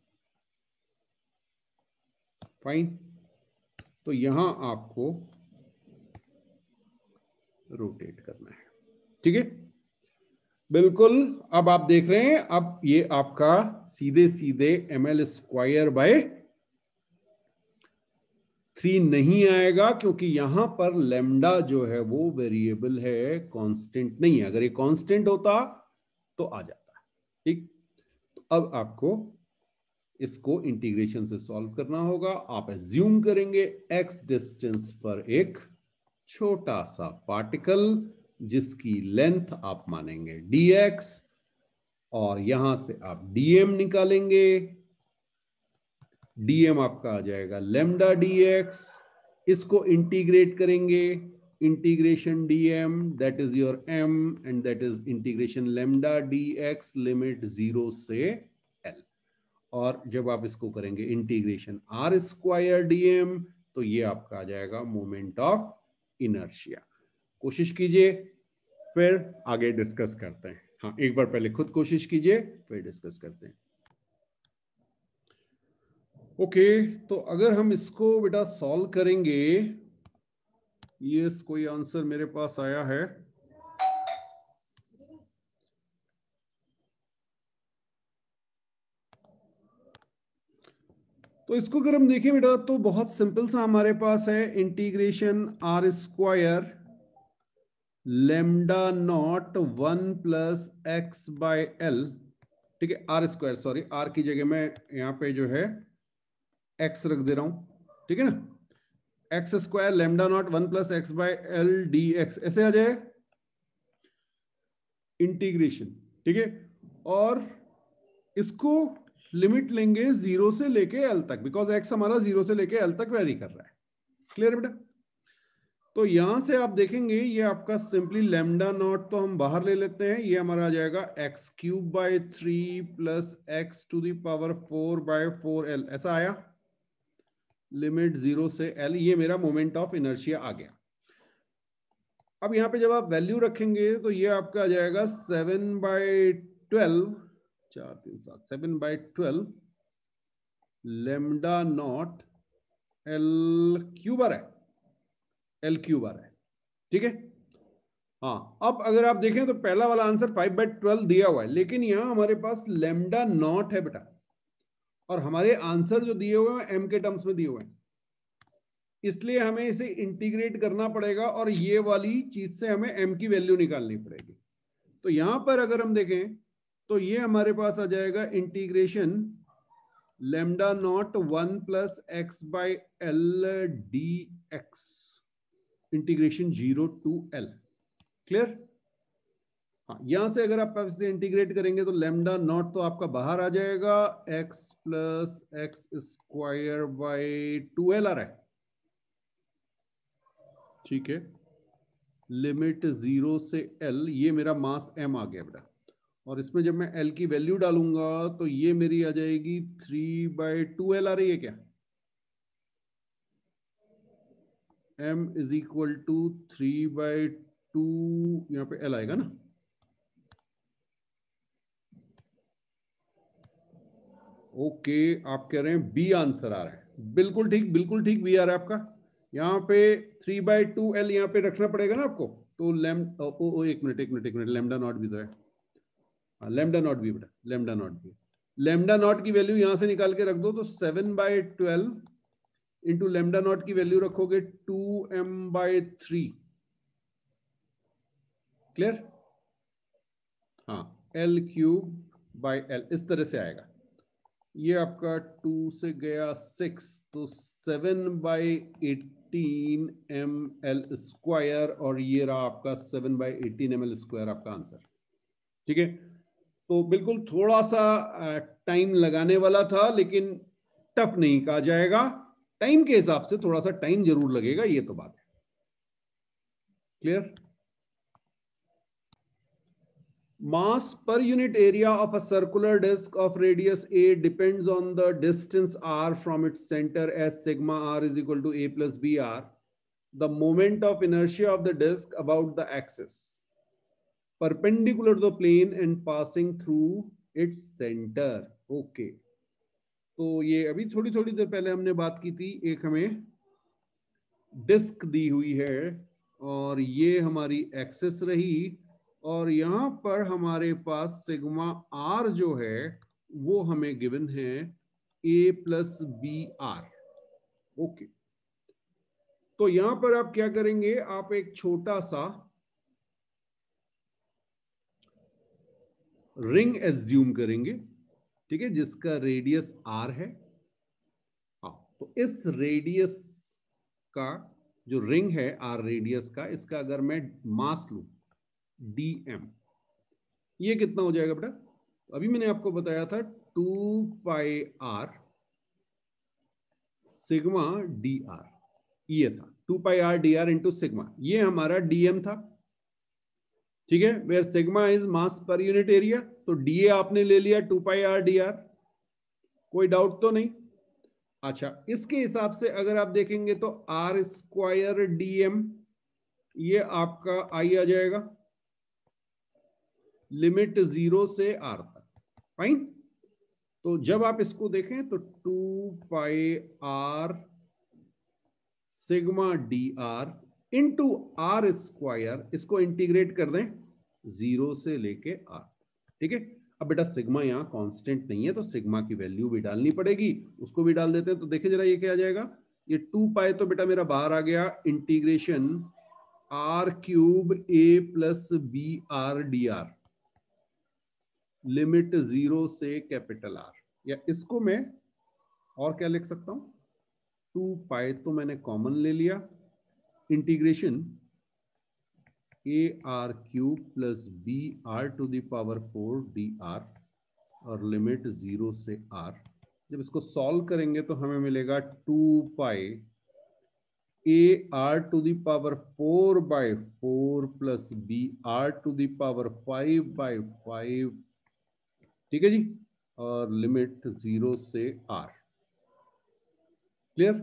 फाइन तो यहां आपको रोटेट करना है ठीक है बिल्कुल अब आप देख रहे हैं अब ये आपका सीधे सीधे m L square by three नहीं आएगा क्योंकि यहां पर लेमडा जो है वो वेरिएबल है कांस्टेंट नहीं है अगर ये कांस्टेंट होता तो आ जाता ठीक तो अब आपको इसको इंटीग्रेशन से सॉल्व करना होगा आप एज्यूम करेंगे एक्स डिस्टेंस पर एक छोटा सा पार्टिकल जिसकी लेंथ आप मानेंगे डीएक्स और यहां से आप डीएम निकालेंगे डीएम आपका आ जाएगा लेमडा डीएक्स इसको इंटीग्रेट करेंगे integration dm that is your m and that is integration lambda dx limit zero से एल और जब आप इसको करेंगे इंटीग्रेशन आर स्क्वायर डीएम तो ये आपका आ जाएगा मोमेंट ऑफ इनर्शिया कोशिश कीजिए फिर आगे डिस्कस करते हैं हाँ एक बार पहले खुद कोशिश कीजिए फिर डिस्कस करते हैं ओके तो अगर हम इसको बेटा सॉल्व करेंगे यस कोई आंसर मेरे पास आया है तो इसको अगर हम देखें बेटा तो बहुत सिंपल सा हमारे पास है integration are square lambda naught one plus x by l ठीक है आर स्क्वायर सॉरी आर की जगह में यहां पे जो है एक्स रख दे रहा हूं ठीक है ना x square lambda naught one plus x by l d x ऐसे आ जाए इंटीग्रेशन ठीक है और इसको लिमिट लेंगे जीरो से लेके एल तक बिकॉज एक्स हमारा जीरो से लेके एल तक वेरी कर रहा है क्लियर बेटा तो यहां से आप देखेंगे ये आपका सिंपली लेमडा नॉट तो हम बाहर ले लेते हैं ये हमारा आ जाएगा x cube by three plus x to the power four by four l ऐसा आया लिमिट जीरो से एल ये मेरा मोमेंट ऑफ इनर्शिया आ गया अब यहां पे जब आप वैल्यू रखेंगे तो ये आपका आ जाएगा सेवन बाई ट्वेल्व चार तीन सात seven by twelve lambda naught l cube है एल क्यूबर है ठीक है हाँ अब अगर आप देखें तो पहला वाला आंसर फाइव बाई ट्वेल्व दिया हुआ है लेकिन यहां हमारे पास लेमडा नॉट है बेटा और हमारे आंसर जो दिए हुए हैं एम के टर्म्स में दिए हुए हैं इसलिए हमें इसे इंटीग्रेट करना पड़ेगा और ये वाली चीज से हमें एम की वैल्यू निकालनी पड़ेगी तो यहां पर अगर हम देखें तो ये हमारे पास आ जाएगा integration lambda naught one plus x by l d x integration zero to l clear हाँ यहां से अगर आप इसे इंटीग्रेट करेंगे तो लेमडा नॉट तो आपका बाहर आ जाएगा x plus x square by two l आ रहा है ठीक है लिमिट जीरो से एल ये मेरा मास एम आ गया बेटा और इसमें जब मैं एल की वैल्यू डालूंगा तो ये मेरी आ जाएगी थ्री बाई टू एल आ रही है क्या m is equal to three by two यहाँ पे एल आएगा ना ओके आप कह रहे हैं बी आंसर आ रहा है बिल्कुल ठीक बिल्कुल ठीक बी आ रहा है आपका यहाँ पे थ्री बाई टू एल यहाँ पे रखना पड़ेगा ना आपको तो लेम ओ, ओ, एक मिनट एक मिनट एक मिनट लेमडा नॉट भी तो है लेमडा नॉट भी बेटा लेमडा नॉट भी लेमडा नॉट की वैल्यू यहाँ से निकाल के रख दो तो seven by twelve into lambda naught की वैल्यू रखोगे two m by three clear हाँ एल क्यूब बाई एल इस तरह से आएगा ये आपका टू से गया सिक्स तो seven by eighteen m L square और ये रहा आपका seven by eighteen m L square आपका आंसर ठीक है तो बिल्कुल थोड़ा सा टाइम लगाने वाला था लेकिन टफ नहीं कहा जाएगा टाइम के हिसाब से थोड़ा सा टाइम जरूर लगेगा ये तो बात है clear mass per unit area of a circular disk of radius a depends on the distance r from its center as sigma r is equal to a plus b r the moment of inertia of the disk about the axis perpendicular to the plane and passing through its center okay तो ये अभी थोड़ी थोड़ी देर पहले हमने बात की थी एक हमें डिस्क दी हुई है और ये हमारी एक्सेस रही और यहाँ पर हमारे पास सिग्मा आर जो है वो हमें गिवन है a plus b r okay तो यहां पर आप क्या करेंगे आप एक छोटा सा रिंग एज्यूम करेंगे ठीक है जिसका रेडियस आर है हाँ तो इस रेडियस का जो रिंग है आर रेडियस का इसका अगर मैं मास लू डी एम ये कितना हो जाएगा बेटा अभी मैंने आपको बताया था two pi r sigma d r ये था two pi r d r into sigma ये हमारा डीएम था ठीक है where sigma is mass per unit area तो डीए आपने ले लिया two pi r d r कोई डाउट तो नहीं अच्छा इसके हिसाब से अगर आप देखेंगे तो आर स्क्वायर डीएम ये आपका आई आ जाएगा लिमिट जीरो से आर तक फाइन तो जब आप इसको देखें तो two pi r sigma d r into are square इसको इंटीग्रेट कर दें जीरो से लेके आर ठीक है अब बेटा सिग्मा यहां कांस्टेंट नहीं है तो सिग्मा की वैल्यू भी डालनी पड़ेगी उसको भी डाल देते हैं तो देखिए जरा ये क्या आ जाएगा ये टू पाए तो बेटा मेरा बाहर आ गया integration r cube a plus b r d r limit zero से कैपिटल आर या इसको मैं और क्या लिख सकता हूं टू पाई तो मैंने कॉमन ले लिया integration a r cube plus b r to the power four d r और लिमिट जीरो से आर जब इसको सॉल्व करेंगे तो हमें मिलेगा two pi a r to the power four by four plus b r to the power five by five ठीक है जी और लिमिट जीरो से आर क्लियर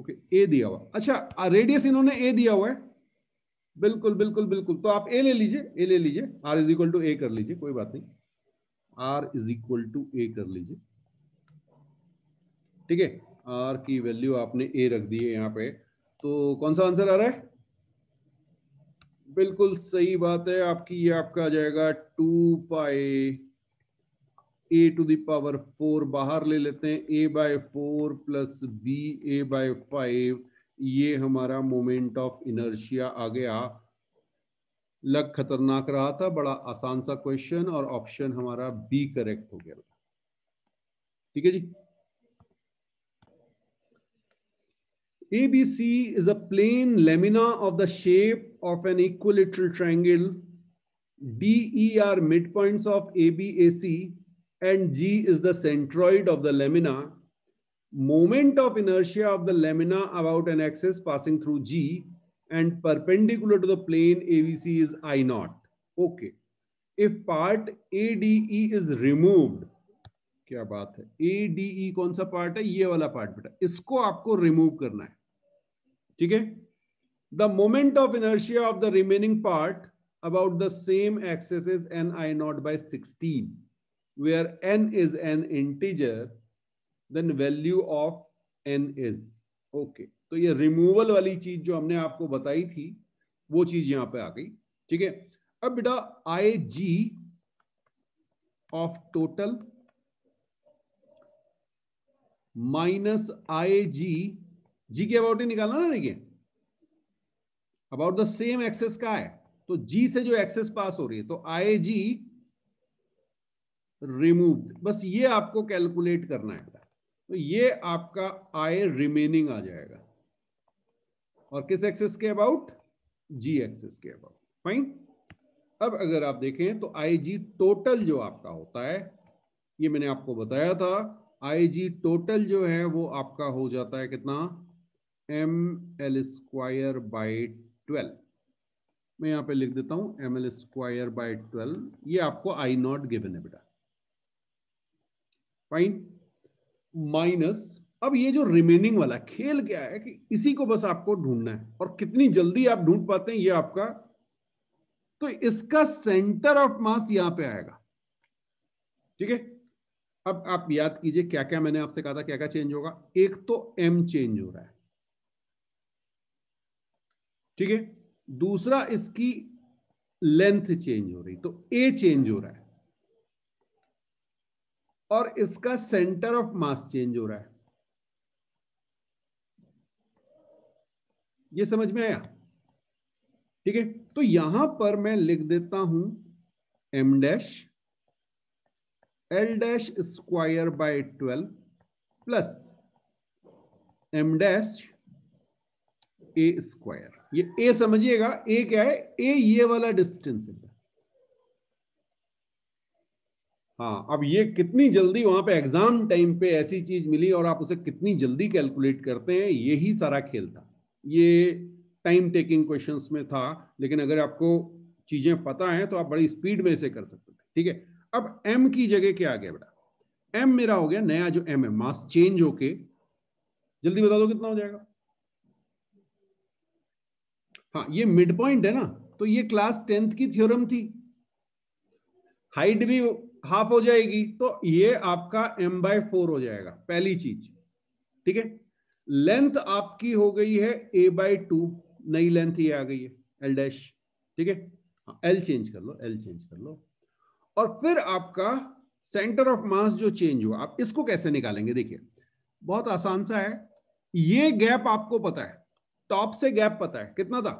ओके ए दिया हुआ अच्छा रेडियस इन्होंने ए दिया हुआ है बिल्कुल बिल्कुल बिल्कुल तो आप ए ले लीजिए ए ले लीजिए r is equal to a कर लीजिए कोई बात नहीं r is equal to a कर लीजिए ठीक है आर की वैल्यू आपने ए रख दी है यहाँ पे तो कौन सा आंसर आ रहा है बिल्कुल सही बात है आपकी ये आपका आ जाएगा two pi a to the power four बाहर ले लेते हैं a by four plus b a by five ये हमारा मोमेंट ऑफ इनर्शिया आ गया लग खतरनाक रहा था बड़ा आसान सा क्वेश्चन और ऑप्शन हमारा बी करेक्ट हो गया ठीक है जी plane of the shape of an of the D E are mid point of A B A C and G is the centroid of the lamina, moment of inertia of the lamina about an axis passing through G and perpendicular to the plane ABC is I naught. Okay. If part ADE is removed, क्या बात है ADE कौन सा पार्ट है ये वाला पार्ट बेटा इसको आपको रिमूव करना है ठीक है the moment of inertia of the remaining part about the same axis n I naught by 16 where n is an integer then value of n is okay तो ये रिमूवल वाली चीज जो हमने आपको बताई थी वो चीज यहां पे आ गई ठीक है अब बेटा I G of total minus I G G के अबाउट ही निकालना ना देखिए अबाउट द सेम एक्सेस का है तो जी से जो एक्सेस पास हो रही है तो आई जी रिमूव्ड बस ये आपको कैलकुलेट करना है तो ये आपका आय रिमेनिंग आ जाएगा और किस एक्सेस के अबाउट जी एक्सेस के अबाउट फाइन अब अगर आप देखें तो आईजी टोटल जो आपका होता है ये मैंने आपको बताया था आईजी टोटल जो है वो आपका हो जाता है कितना m L square by twelve मैं यहां पे लिख देता हूं m L square by twelve ये आपको आई नॉट गिवन है बेटा फाइन माइनस अब ये जो रिमेनिंग वाला खेल क्या है कि इसी को बस आपको ढूंढना है और कितनी जल्दी आप ढूंढ पाते हैं ये आपका तो इसका सेंटर ऑफ मास यहां पे आएगा ठीक है अब आप याद कीजिए क्या क्या मैंने आपसे कहा था क्या क्या चेंज होगा एक तो एम चेंज हो रहा है ठीक है दूसरा इसकी लेंथ चेंज हो रही तो ए चेंज हो रहा है और इसका सेंटर ऑफ मास चेंज हो रहा है ये समझ में आया ठीक है तो यहां पर मैं लिख देता हूं m dash l dash square by twelve plus m dash a square ये ए समझिएगा ए क्या है ए ये वाला डिस्टेंस है हाँ अब ये कितनी जल्दी वहां पे एग्जाम टाइम पे ऐसी चीज मिली और आप उसे कितनी जल्दी कैलकुलेट करते हैं यही सारा खेल था ये टाइम टेकिंग क्वेश्चन में था लेकिन अगर आपको चीजें पता है तो आप बड़ी स्पीड में इसे कर सकते थे ठीक है अब एम की जगह क्या आ गया बेटा एम मेरा हो गया नया जो एम है मास चेंज होके जल्दी बता दो कितना हो जाएगा हाँ ये मिड पॉइंट है ना तो ये क्लास टेंथ की थ्योरम थी हाइट भी हाफ हो जाएगी तो ये आपका एम बाय फोर हो जाएगा पहली चीज ठीक है लेंथ आपकी हो गई है ए बाय टू नई लेंथ ये आ गई है एल डैश ठीक है एल हाँ, चेंज कर लो एल चेंज कर लो और फिर आपका सेंटर ऑफ मास जो चेंज हुआ आप इसको कैसे निकालेंगे देखिए बहुत आसान सा है ये गैप आपको पता है टॉप से गैप पता है कितना था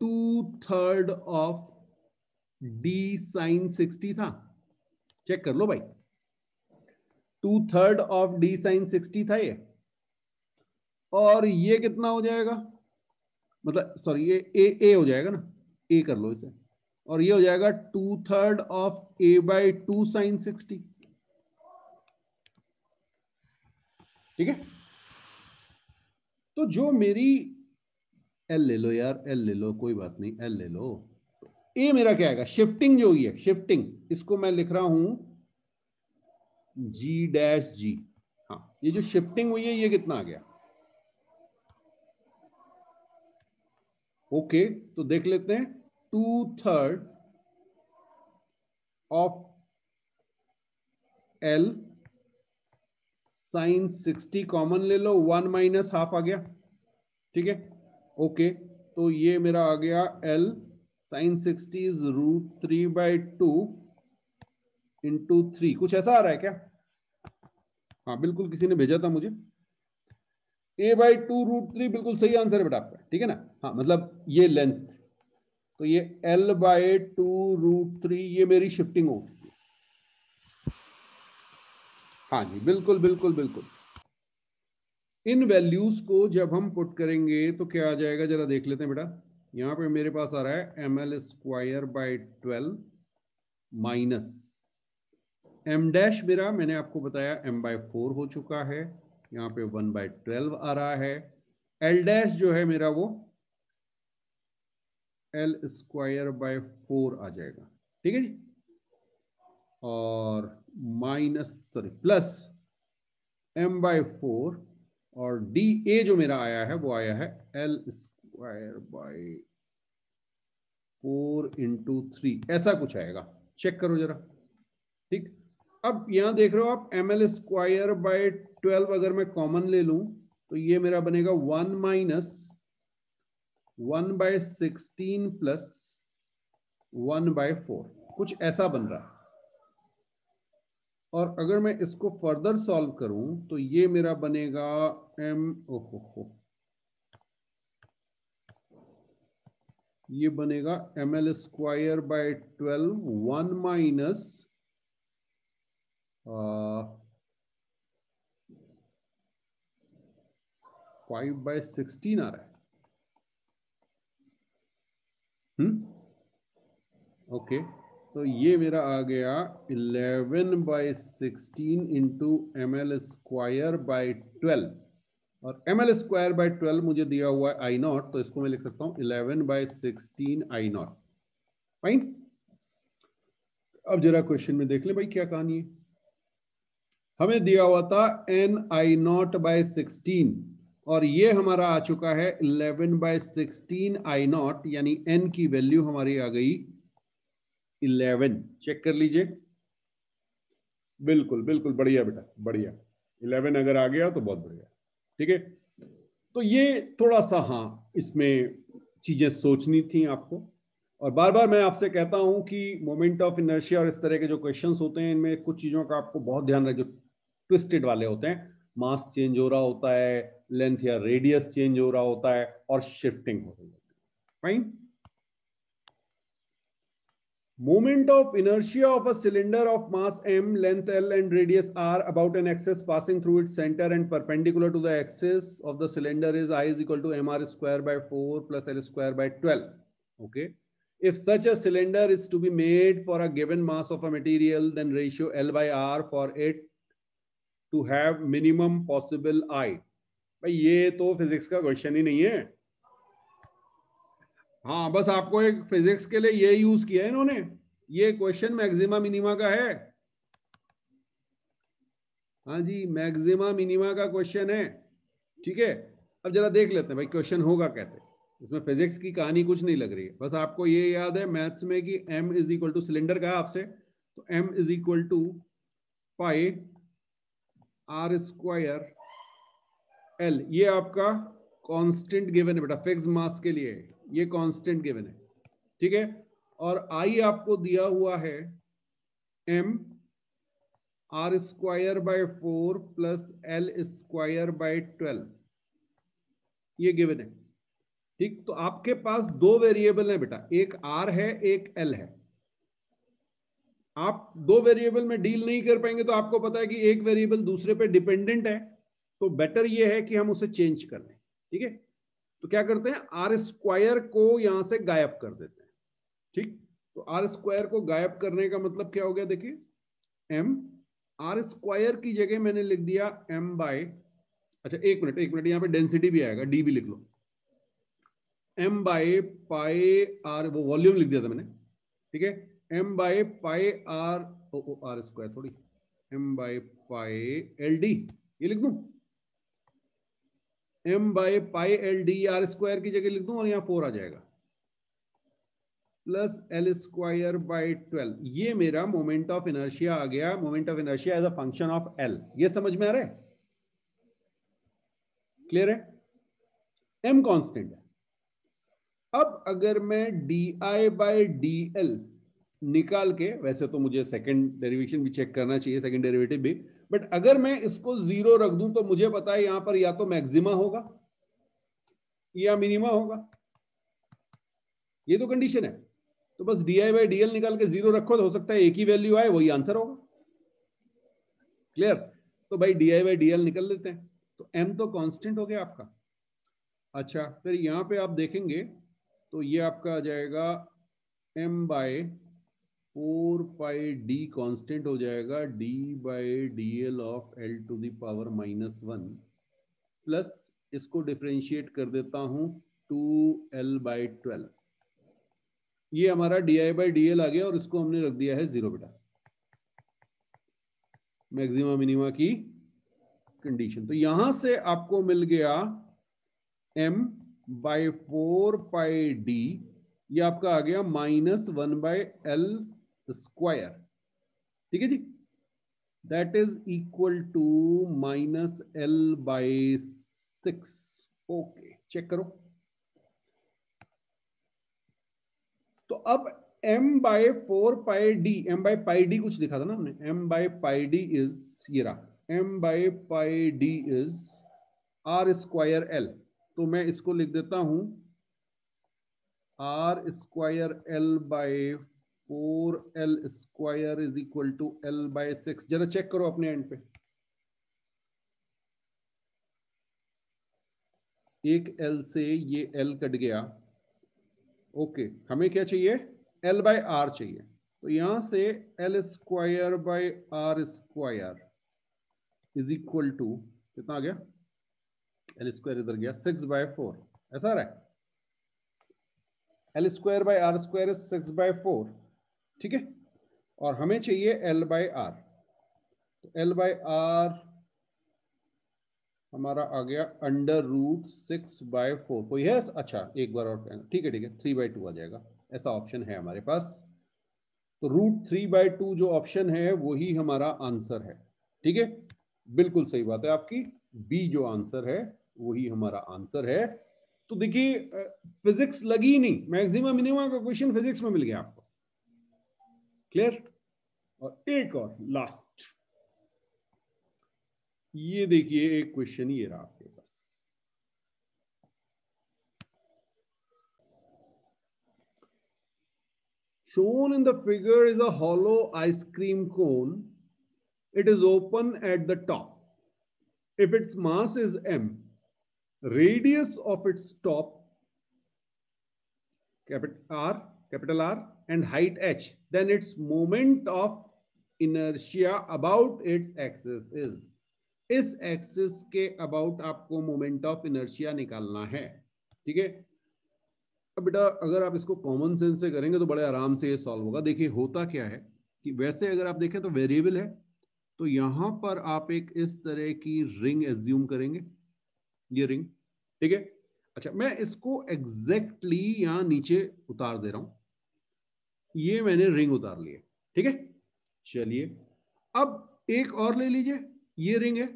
two third of D sine sixty था चेक कर लो भाई two third of D sine sixty था ये और ये कितना हो जाएगा मतलब सॉरी ये ए ए हो जाएगा ना ए कर लो इसे और ये हो जाएगा two third of a by two sine sixty ठीक है तो जो मेरी एल ले लो यार एल ले लो कोई बात नहीं एल ले लो ए मेरा क्या आएगा शिफ्टिंग जो हुई है शिफ्टिंग इसको मैं लिख रहा हूं जी डैश जी हाँ ये जो शिफ्टिंग हुई है ये कितना आ गया ओके तो देख लेते हैं two third of l sine sixty common ले लो वन माइनस हाफ आ गया ठीक है ओके तो ये मेरा आ गया l sine sixty is root three by two into three कुछ ऐसा आ रहा है क्या हाँ बिल्कुल किसी ने भेजा था मुझे a by two root three बिल्कुल सही आंसर है बेटा आपका ठीक है ना हाँ मतलब ये लेंथ तो ये l by two root three ये मेरी शिफ्टिंग हो चुकी है हाँ जी बिल्कुल बिल्कुल बिल्कुल इन वैल्यूज को जब हम पुट करेंगे तो क्या आ जाएगा जरा देख लेते हैं बेटा यहाँ पे मेरे पास आ रहा है M L square by twelve minus m dash मेरा मैंने आपको बताया एम बाई फोर हो चुका है यहाँ पे वन बाय ट्वेल्व आ रहा है एल डैश जो है मेरा वो एल स्क्वायर बाय फोर आ जाएगा ठीक है जी और minus sorry plus m by four और डी ए जो मेरा आया है वो आया है L square square by four into three ऐसा कुछ आएगा चेक करो जरा ठीक अब यहां देख रहे हो आप m L square by twelve अगर मैं कॉमन ले लू तो ये मेरा बनेगा one minus one by sixteen plus one by four कुछ ऐसा बन रहा और अगर मैं इसको फर्दर सॉल्व करूं तो ये मेरा बनेगा एम ओहो ये बनेगा m L square by twelve one minus five by sixteen आ रहा है हम्म ओके तो ये मेरा आ गया eleven by sixteen into m L square by twelve और m L square by twelve मुझे दिया हुआ है आई नॉट तो इसको मैं लिख सकता हूं eleven by sixteen I naught fine अब जरा क्वेश्चन में देख ले भाई क्या कहानी है हमें दिया हुआ था n I naught by sixteen और ये हमारा आ चुका है eleven by sixteen I naught यानी एन की वैल्यू हमारी आ गई इलेवन चेक कर लीजिए बिल्कुल बिल्कुल बढ़िया बेटा बढ़िया इलेवन अगर आ गया तो बहुत बढ़िया ठीक है तो ये थोड़ा सा हाँ इसमें चीजें सोचनी थी आपको और बार बार मैं आपसे कहता हूं कि मोमेंट ऑफ इनर्शिया और इस तरह के जो क्वेश्चन होते हैं इनमें कुछ चीजों का आपको बहुत ध्यान रखें जो ट्विस्टेड वाले होते हैं मास चेंज हो रहा होता है लेंथ या रेडियस चेंज हो रहा होता है और शिफ्टिंग हो रही होती है fine Moment of inertia of a cylinder of mass m, length l, and radius r about an axis passing through its center and perpendicular to the axis of the cylinder is i is equal to mr square by 4 plus l square by 12. Okay. If such a cylinder is to be made for a given mass of a material, then ratio l by r for it to have minimum possible i. भाई ये तो फिजिक्स का क्वेश्चन ही नहीं है हाँ बस आपको एक फिजिक्स के लिए ये यूज किया है इन्होंने ये क्वेश्चन मैक्सिमा मिनिमा का है हाँ जी मैक्सिमा मिनिमा का क्वेश्चन है ठीक है अब जरा देख लेते हैं भाई क्वेश्चन होगा कैसे इसमें फिजिक्स की कहानी कुछ नहीं लग रही है बस आपको ये याद है मैथ्स में कि m is equal to cylinder का आपसे तो m is equal to pi r square l ये आपका कांस्टेंट गिवन है बेटा फिक्स मास के लिए ये कांस्टेंट गिवन है ठीक है और आई आपको दिया हुआ है M R square by four plus L square by twelve ये गिवन है ठीक तो आपके पास दो वेरिएबल है बेटा एक आर है एक एल है आप दो वेरिएबल में डील नहीं कर पाएंगे तो आपको पता है कि एक वेरिएबल दूसरे पे डिपेंडेंट है तो बेटर ये है कि हम उसे चेंज कर लें ठीक है तो क्या करते हैं आर स्क्वायर को यहां से गायब कर देते हैं ठीक तो आर स्क्वायर को गायब करने का मतलब क्या हो गया देखिए एम आर स्क्वायर की जगह मैंने लिख दिया एम बाय अच्छा एक मिनट एक मिनट यहाँ पे डेंसिटी भी आएगा डी भी लिख लो एम बाय पाए आर वो वॉल्यूम लिख दिया था मैंने ठीक है M by pi R or R square थोड़ी M by pi L D ये लिख दू M by pi L D R square की जगह लिख दूं और यहाँ फोर आ जाएगा plus L square by twelve ये मेरा मोमेंट ऑफ इनर्शिया आ गया moment of inertia as a function of L ये समझ में आ रहा है क्लियर है एम कॉन्स्टेंट है अब अगर मैं D I by D L निकाल के वैसे तो मुझे सेकेंड डेरिवेशन भी चेक करना चाहिए सेकेंड डेरिवेटिव भी बट अगर मैं इसको जीरो रख दूं तो मुझे पता है यहां पर या तो मैक्सिमा होगा या मिनिमा होगा ये तो कंडीशन है तो बस डी आई बाई डीएल निकाल के जीरो रखो तो हो सकता है एक ही वैल्यू आए वही आंसर होगा क्लियर तो भाई डी आई बाई डीएल निकल लेते हैं तो एम तो कॉन्स्टेंट हो गया आपका अच्छा फिर यहाँ पे आप देखेंगे तो ये आपका आ जाएगा M by four pi D constant हो जाएगा D by D L of L to the power minus one plus इसको डिफ्रेंशिएट कर देता हूं टू एल बाई ट्वेल्व ये हमारा D I by D L आ गया और इसको हमने रख दिया है जीरो बेटा मैक्सिमा मिनिमा की कंडीशन तो यहां से आपको मिल गया M by four pi D ये आपका आ गया minus one by L square ठीक है जी that is equal to minus L by six okay check करो तो अब m by four pi D M by pi D कुछ लिखा था ना हमने m by pi D is ये रहा m by pi D is are square L तो मैं इसको लिख देता हूं are square L by four L square is equal to L by six जरा चेक करो अपने एंड पे एक एल से ये एल कट गया ओके okay, हमें क्या चाहिए एल बाय आर चाहिए तो यहां से L square by R square is equal to कितना आ गया एल स्क्वायर इधर गया सिक्स बाय फोर ऐसा रहा है L square by R square is six by four ठीक है और हमें चाहिए एल बाय आर तो एल बाय आर हमारा आ गया under root six by four कोई है अच्छा एक बार और ठीक है ठीक है थ्री बाय टू आ जाएगा ऐसा ऑप्शन है हमारे पास तो रूट थ्री बाय टू जो ऑप्शन है वही हमारा आंसर है ठीक है बिल्कुल सही बात है आपकी बी जो आंसर है वही हमारा आंसर है तो देखिए फिजिक्स लगी नहीं मैक्सिमम मिनिमम का क्वेश्चन फिजिक्स में मिल गया आप क्लियर और एक और लास्ट ये देखिए एक क्वेश्चन ये रहा आपके पास shown in the figure is a hollow ice cream cone. It is open at the top. If its mass is m, radius of its top, capital R, capital R and height h, then its moment of inertia about its axis is. इस एक्सिस के अबाउट आपको मोमेंट ऑफ इनर्शिया निकालना है ठीक है अब बेटा अगर आप इसको कॉमन सेंस से करेंगे तो बड़े आराम से ये सॉल्व होगा देखिए होता क्या है कि वैसे अगर आप देखें तो वेरिएबल है तो यहां पर आप एक इस तरह की रिंग एज्यूम करेंगे ये रिंग ठीक है अच्छा मैं इसको एग्जैक्टली exactly यहाँ नीचे उतार दे रहा हूं ये मैंने रिंग उतार लिए ठीक है चलिए अब एक और ले लीजिए ये रिंग है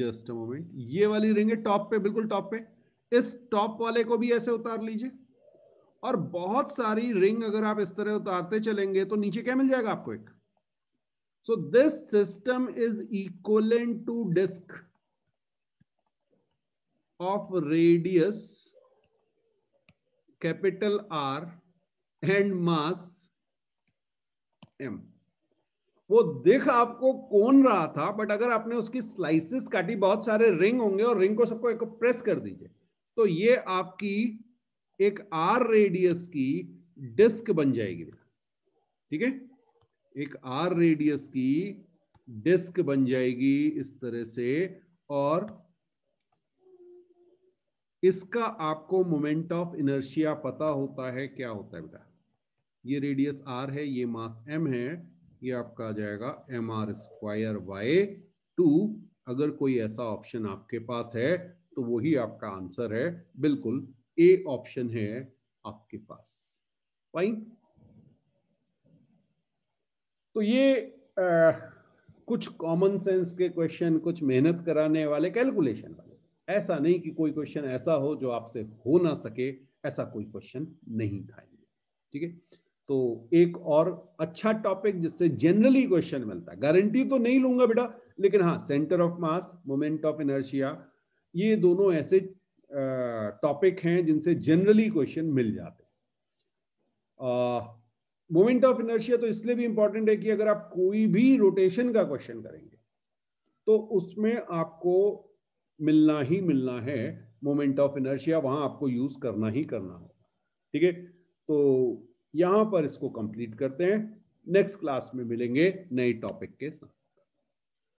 जस्ट मोमेंट ये वाली रिंग है टॉप पे बिल्कुल टॉप पे इस टॉप वाले को भी ऐसे उतार लीजिए और बहुत सारी रिंग अगर आप इस तरह उतारते चलेंगे तो नीचे क्या मिल जाएगा आपको एक so this system is equivalent to disc of radius capital R and mass M. वो दिख आपको कौन रहा था बट अगर आपने उसकी स्लाइसिस काटी बहुत सारे रिंग होंगे और रिंग को सबको एक प्रेस कर दीजिए तो ये आपकी एक आर रेडियस की डिस्क बन जाएगी ठीक है एक आर रेडियस की डिस्क बन जाएगी इस तरह से और इसका आपको मोमेंट ऑफ इनर्शिया पता होता है क्या होता है बेटा ये रेडियस आर है ये मास एम है ये आपका आ जाएगा M R square by two अगर कोई ऐसा ऑप्शन आपके पास है तो वही आपका आंसर है बिल्कुल ए ऑप्शन है आपके पास फाइन तो ये आ, कुछ कॉमन सेंस के क्वेश्चन कुछ मेहनत कराने वाले कैलकुलेशन वाले ऐसा नहीं कि कोई क्वेश्चन ऐसा हो जो आपसे हो ना सके ऐसा कोई क्वेश्चन नहीं था ठीक है तो एक और अच्छा टॉपिक जिससे जनरली क्वेश्चन मिलता है गारंटी तो नहीं लूंगा बेटा लेकिन हाँ centre of mass moment of inertia ये दोनों ऐसे टॉपिक हैं जिनसे जनरली क्वेश्चन मिल जाते हैं मोमेंट ऑफ इनर्शिया तो इसलिए भी इंपॉर्टेंट है कि अगर आप कोई भी रोटेशन का क्वेश्चन करेंगे तो उसमें आपको मिलना ही मिलना है मोमेंट ऑफ इनर्शिया वहां आपको यूज करना ही करना होगा ठीक है तो यहां पर इसको कंप्लीट करते हैं नेक्स्ट क्लास में मिलेंगे नए टॉपिक के साथ